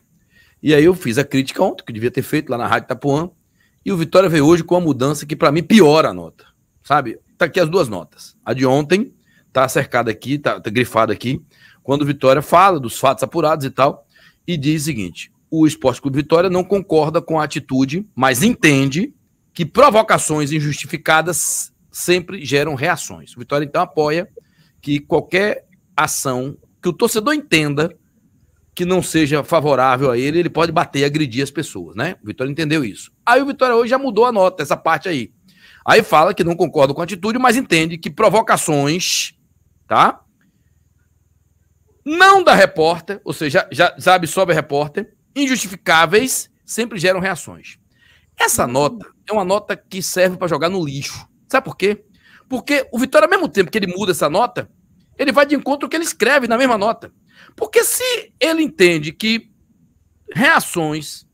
E aí eu fiz a crítica ontem, que devia ter feito lá na Rádio Itapuã. E o Vitória veio hoje com uma mudança que, para mim, piora a nota. Sabe? Tá aqui as duas notas. A de ontem, tá cercada aqui, tá, tá grifada aqui, quando o Vitória fala dos fatos apurados e tal, e diz o seguinte: o Esporte Clube Vitória não concorda com a atitude, mas entende que provocações injustificadas sempre geram reações. O Vitória, então, apoia que qualquer ação que o torcedor entenda que não seja favorável a ele, ele pode bater e agredir as pessoas, né? O Vitória entendeu isso. Aí o Vitória hoje já mudou a nota, essa parte aí. Aí fala que não concorda com a atitude, mas entende que provocações, tá? Não da repórter, ou seja, já, já absorve a repórter, injustificáveis, sempre geram reações. Essa nota é uma nota que serve para jogar no lixo. Sabe por quê? Porque o Vitória, ao mesmo tempo que ele muda essa nota, ele vai de encontro ao que ele escreve na mesma nota. Porque se ele entende que reações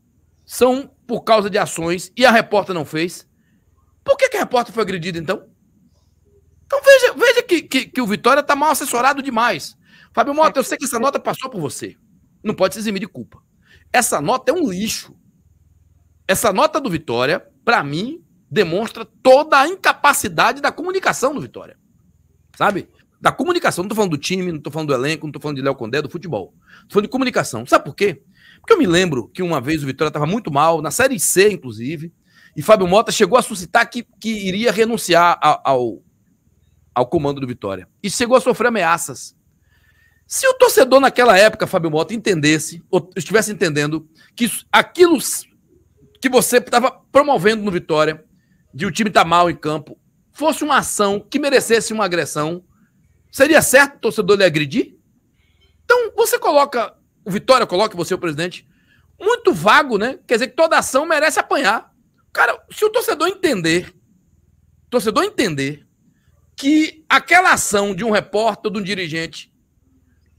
são por causa de ações e a repórter não fez, por que, que a repórter foi agredida então? Então veja, veja que, que, que o Vitória está mal assessorado demais. Fábio Mota, eu sei que essa nota passou por você. Não pode se eximir de culpa. Essa nota é um lixo. Essa nota do Vitória, para mim, demonstra toda a incapacidade da comunicação do Vitória. Sabe? da comunicação. Não estou falando do time, não estou falando do elenco, não estou falando de Léo Condé, do futebol. Estou falando de comunicação. Sabe por quê? Porque eu me lembro que uma vez o Vitória estava muito mal, na Série C, inclusive, e Fábio Mota chegou a suscitar que, que iria renunciar ao, ao, ao comando do Vitória. E chegou a sofrer ameaças. Se o torcedor naquela época, Fábio Mota, entendesse, ou estivesse entendendo, que aquilo que você estava promovendo no Vitória, de o time estar tá mal em campo, fosse uma ação que merecesse uma agressão, Seria certo o torcedor lhe agredir? Então, você coloca, o Vitória coloca você, o presidente, muito vago, né? Quer dizer que toda ação merece apanhar. Cara, se o torcedor entender, o torcedor entender que aquela ação de um repórter, de um dirigente,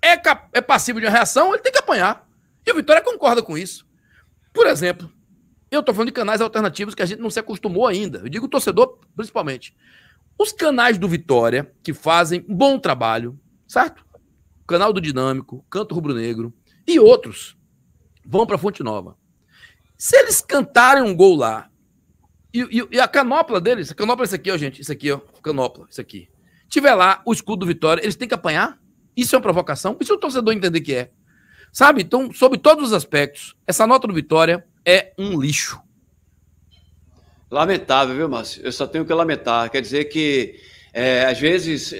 é, é passível de uma reação, ele tem que apanhar. E o Vitória concorda com isso. Por exemplo, eu estou falando de canais alternativos que a gente não se acostumou ainda. Eu digo o torcedor, principalmente. Os canais do Vitória, que fazem bom trabalho, certo? O canal do Dinâmico, Canto Rubro Negro e outros, vão para Fonte Nova. Se eles cantarem um gol lá, e, e, e a canopla deles, a canopla é isso aqui, ó, gente, isso aqui, ó, canopla, isso aqui. Tiver lá o escudo do Vitória, eles têm que apanhar? Isso é uma provocação? Isso é o torcedor entender que é. Sabe? Então, sobre todos os aspectos, essa nota do Vitória é um lixo. Lamentável, viu, Márcio? Eu só tenho que lamentar. Quer dizer que, é, às vezes,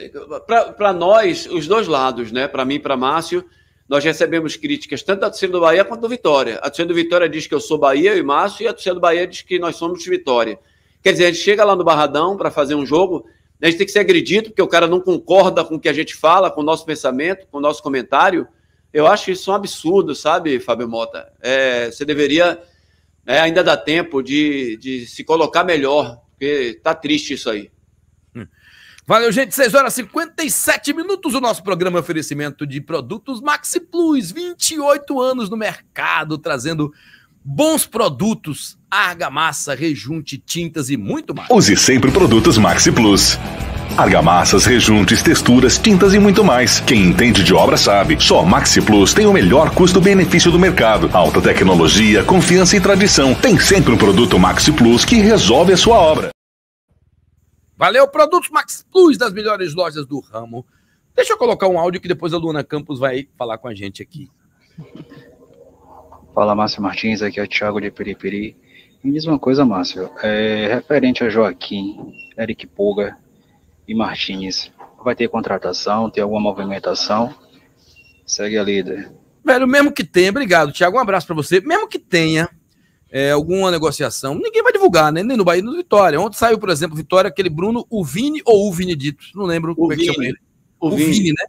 para nós, os dois lados, né? Para mim e para Márcio, nós recebemos críticas tanto da torcida do Bahia quanto do Vitória. A torcida do Vitória diz que eu sou Bahia, e Márcio, e a torcida do Bahia diz que nós somos Vitória. Quer dizer, a gente chega lá no Barradão para fazer um jogo, a gente tem que ser agredido, porque o cara não concorda com o que a gente fala, com o nosso pensamento, com o nosso comentário. Eu acho isso um absurdo, sabe, Fábio Mota? É, você deveria é ainda dá tempo de, de se colocar melhor, porque tá triste isso aí. Hum. Valeu, gente. 6 horas e 57 minutos. O nosso programa é oferecimento de produtos Maxi Plus. 28 anos no mercado, trazendo bons produtos, argamassa, rejunte, tintas e muito mais. Use sempre produtos Maxi Plus. Argamassas, rejuntes, texturas, tintas e muito mais. Quem entende de obra sabe. Só Maxi Plus tem o melhor custo-benefício do mercado. Alta tecnologia, confiança e tradição. Tem sempre um produto Maxi Plus que resolve a sua obra. Valeu, produtos Max Plus das melhores lojas do ramo. Deixa eu colocar um áudio que depois a Luana Campos vai falar com a gente aqui. Fala, Márcio Martins, aqui é o Thiago de Peripiri. Mesma coisa, Márcio, é, referente a Joaquim, Eric Puga e Martins. Vai ter contratação, tem alguma movimentação? Segue a líder. Velho, mesmo que tenha, obrigado, Thiago. Um abraço para você. Mesmo que tenha é, alguma negociação, ninguém vai divulgar, né? Nem no Bahia, nem no Vitória. Ontem saiu, por exemplo, Vitória, aquele Bruno, o Vini ou o Dito? Não lembro o como Vini. é que chama ele. O, o Vini. Vini, né?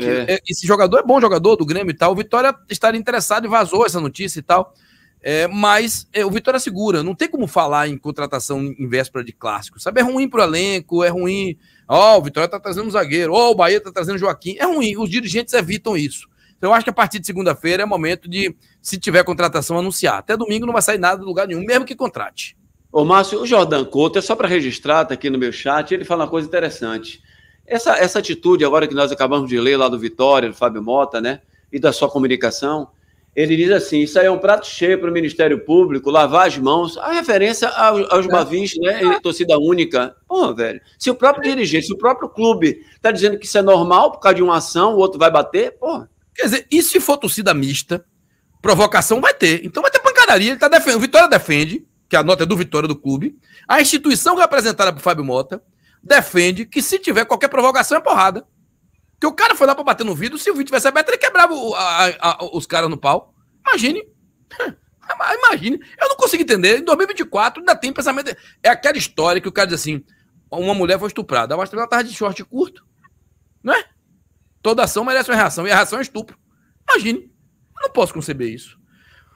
É. é. esse jogador é bom jogador do Grêmio e tal. O Vitória estaria interessado e vazou essa notícia e tal. É, mas é, o Vitória segura, não tem como falar em contratação em véspera de clássico, sabe? É ruim para o elenco, é ruim. Ó, oh, o Vitória está trazendo um zagueiro, ó, oh, o Bahia está trazendo Joaquim. É ruim, os dirigentes evitam isso. Então, eu acho que a partir de segunda-feira é momento de, se tiver contratação, anunciar. Até domingo não vai sair nada do lugar nenhum, mesmo que contrate. Ô, Márcio, o Jordan Couto, é só para registrar, tá aqui no meu chat, ele fala uma coisa interessante. Essa, essa atitude agora que nós acabamos de ler lá do Vitória, do Fábio Mota, né? E da sua comunicação ele diz assim: isso aí é um prato cheio para o Ministério Público, lavar as mãos. A referência aos, aos é. Bavins, né? torcida única. Pô, velho, se o próprio dirigente, se o próprio clube está dizendo que isso é normal por causa de uma ação, o outro vai bater, pô. Quer dizer, e se for torcida mista, provocação vai ter. Então vai ter pancadaria. Ele tá defendendo. O Vitória defende, que é a nota é do Vitória do clube. A instituição representada é por Fábio Mota defende que se tiver qualquer provocação é porrada. Porque o cara foi lá pra bater no vidro, se o vidro tivesse aberto, ele quebrava o, a, a, os caras no pau. Imagine. Imagine. Eu não consigo entender. Em 2024 ainda tem pensamento. É aquela história que o cara diz assim: uma mulher foi estuprada. Eu ela tava de short curto. Não é? Toda ação merece uma reação. E a reação é estupro. Imagine. Eu não posso conceber isso.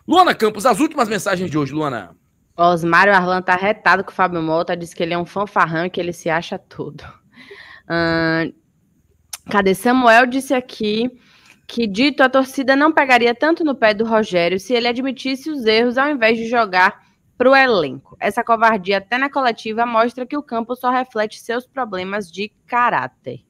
Luana Campos, as últimas mensagens de hoje, Luana. Osmário Arlan tá retado com o Fábio Mota, diz que ele é um fanfarrão e que ele se acha todo Uh, Cadê Samuel disse aqui que dito a torcida não pegaria tanto no pé do Rogério se ele admitisse os erros ao invés de jogar para o elenco. Essa covardia até na coletiva mostra que o campo só reflete seus problemas de caráter.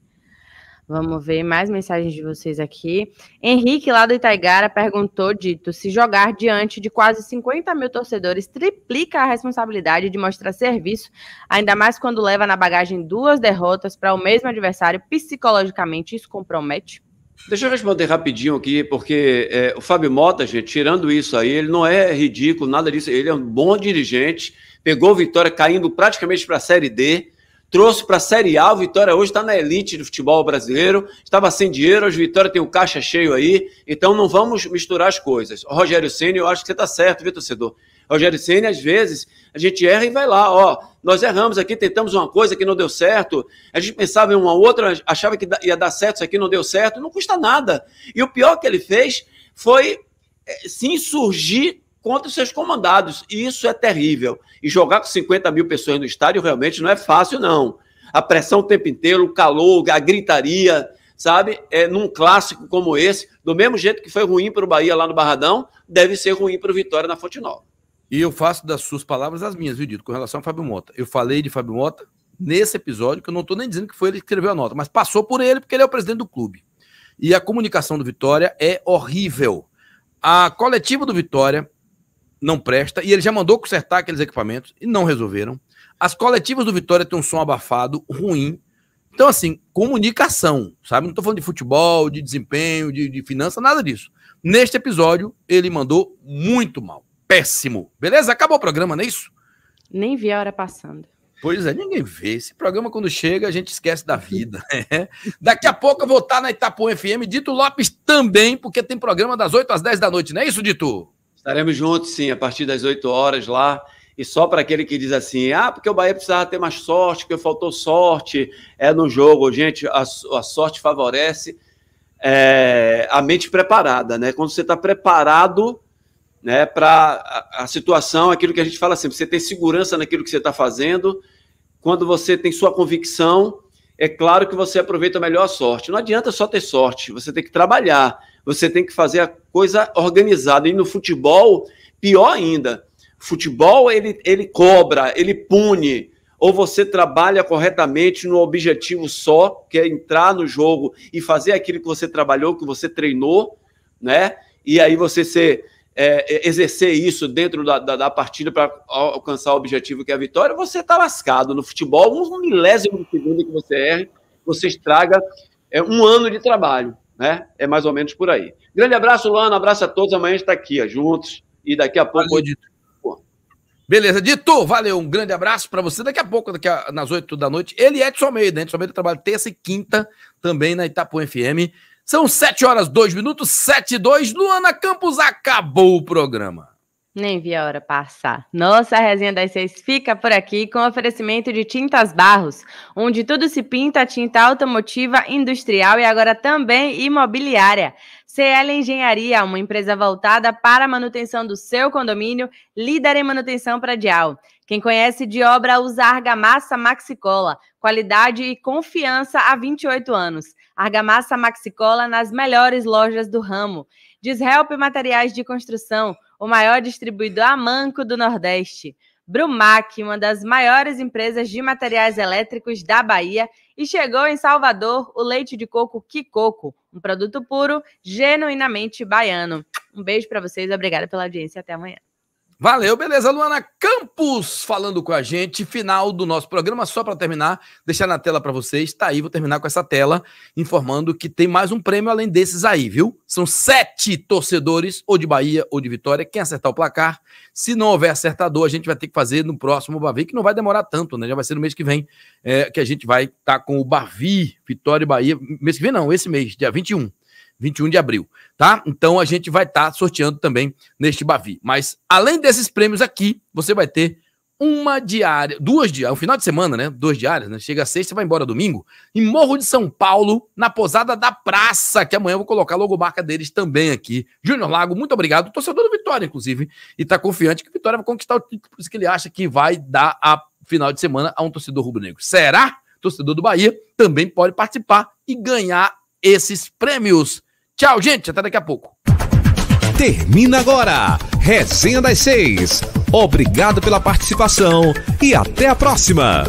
Vamos ver mais mensagens de vocês aqui. Henrique, lá do Itaigara, perguntou, dito, se jogar diante de quase 50 mil torcedores triplica a responsabilidade de mostrar serviço, ainda mais quando leva na bagagem duas derrotas para o mesmo adversário, psicologicamente isso compromete? Deixa eu responder rapidinho aqui, porque é, o Fábio Mota, gente, tirando isso aí, ele não é ridículo, nada disso. Ele é um bom dirigente, pegou vitória caindo praticamente para a Série D, trouxe para a Série A. O Vitória hoje está na elite do futebol brasileiro, estava sem dinheiro, hoje o Vitória tem o caixa cheio aí, então não vamos misturar as coisas. O Rogério Ceni eu acho que você está certo, viu, torcedor? Rogério Ceni às vezes, a gente erra e vai lá, ó, nós erramos aqui, tentamos uma coisa que não deu certo, a gente pensava em uma outra, achava que ia dar certo, isso aqui não deu certo, não custa nada. E o pior que ele fez foi eh, se insurgir contra os seus comandados. E isso é terrível. E jogar com 50 mil pessoas no estádio realmente não é fácil, não. A pressão o tempo inteiro, o calor, a gritaria, sabe? É, num clássico como esse, do mesmo jeito que foi ruim para o Bahia lá no Barradão, deve ser ruim para o Vitória na Fonte Nova. E eu faço das suas palavras as minhas, viu, Dito, com relação a Fábio Mota. Eu falei de Fábio Mota nesse episódio, que eu não estou nem dizendo que foi ele que escreveu a nota, mas passou por ele porque ele é o presidente do clube. E a comunicação do Vitória é horrível. A coletiva do Vitória não presta. E ele já mandou consertar aqueles equipamentos e não resolveram. As coletivas do Vitória têm um som abafado, ruim. Então, assim, comunicação, sabe? Não estou falando de futebol, de desempenho, de, de finança, nada disso. Neste episódio, ele mandou muito mal. Péssimo. Beleza? Acabou o programa, não é isso? Nem vi a hora passando. Pois é, ninguém vê. Esse programa, quando chega, a gente esquece da vida. É. Daqui a pouco eu vou estar na Itapu FM. Dito Lopes também, porque tem programa das 8 às 10 da noite, não é isso, Dito? Estaremos juntos, sim, a partir das 8 horas lá. E só para aquele que diz assim, ah, porque o Bahia precisava ter mais sorte, porque faltou sorte, é no jogo. Gente, a, a sorte favorece é, a mente preparada, né? Quando você está preparado né, para a, a, situação, aquilo que a gente fala sempre, você tem segurança naquilo que você está fazendo, quando você tem sua convicção, é claro que você aproveita melhor a sorte. Não adianta só ter sorte, você tem que trabalhar. Você tem que fazer a coisa organizada. E no futebol, pior ainda. Futebol, ele, ele cobra, ele pune. Ou você trabalha corretamente no objetivo só, que é entrar no jogo e fazer aquilo que você trabalhou, que você treinou, né? E aí você ser, é, é exercer isso dentro da, da, da partida para alcançar o objetivo que é a vitória, você está lascado. No futebol, um milésimo de segundo que você erre, você estraga é, um ano de trabalho né? É mais ou menos por aí. Grande abraço, Luana. Abraço a todos. Amanhã a gente está aqui, ó, juntos. E daqui a pouco. Valeu, Dito. Beleza, Dito, valeu, um grande abraço para você. Daqui a pouco, daqui a, nas 8 da noite, ele é Edson Almeida, Edson Almeida trabalha terça e quinta também na Itapu FM. São 7 horas 2 minutos, 7 e 2. Luana Campos acabou o programa. Nem vi a hora passar. Nossa resenha das seis fica por aqui com oferecimento de Tintas Barros, onde tudo se pinta, tinta automotiva, industrial e agora também imobiliária. CL Engenharia, uma empresa voltada para a manutenção do seu condomínio, líder em manutenção pradial. Quem conhece de obra usa argamassa Maxicola, qualidade e confiança há 28 anos. Argamassa Maxicola nas melhores lojas do ramo. Deshelp Materiais de Construção, o maior distribuidor a manco do Nordeste. Brumac, uma das maiores empresas de materiais elétricos da Bahia, e chegou em Salvador o leite de coco Kikoko, um produto puro, genuinamente baiano. Um beijo para vocês, obrigada pela audiência até amanhã. Valeu, beleza, Luana Campos falando com a gente. Final do nosso programa, só para terminar, deixar na tela para vocês. Tá aí, vou terminar com essa tela, informando que tem mais um prêmio além desses aí, viu? São sete torcedores, ou de Bahia ou de Vitória. Quem acertar o placar, se não houver acertador, a gente vai ter que fazer no próximo Bavi, que não vai demorar tanto, né? Já vai ser no mês que vem é, que a gente vai estar tá com o Bavi, Vitória e Bahia. Mês que vem não, esse mês, dia 21. 21 de abril, tá? Então a gente vai estar tá sorteando também neste Bavi. Mas além desses prêmios aqui, você vai ter uma diária, duas diárias, um final de semana, né? Duas diárias, né? Chega sexta, vai embora domingo. Em Morro de São Paulo, na Posada da Praça, que amanhã eu vou colocar a logomarca deles também aqui. Júnior Lago, muito obrigado. Torcedor do Vitória, inclusive, e tá confiante que o Vitória vai conquistar o título, por isso que ele acha que vai dar a final de semana a um torcedor rubro-negro. Será? Torcedor do Bahia também pode participar e ganhar esses prêmios. Tchau, gente. Até daqui a pouco. Termina agora. Resenha das Seis. Obrigado pela participação e até a próxima.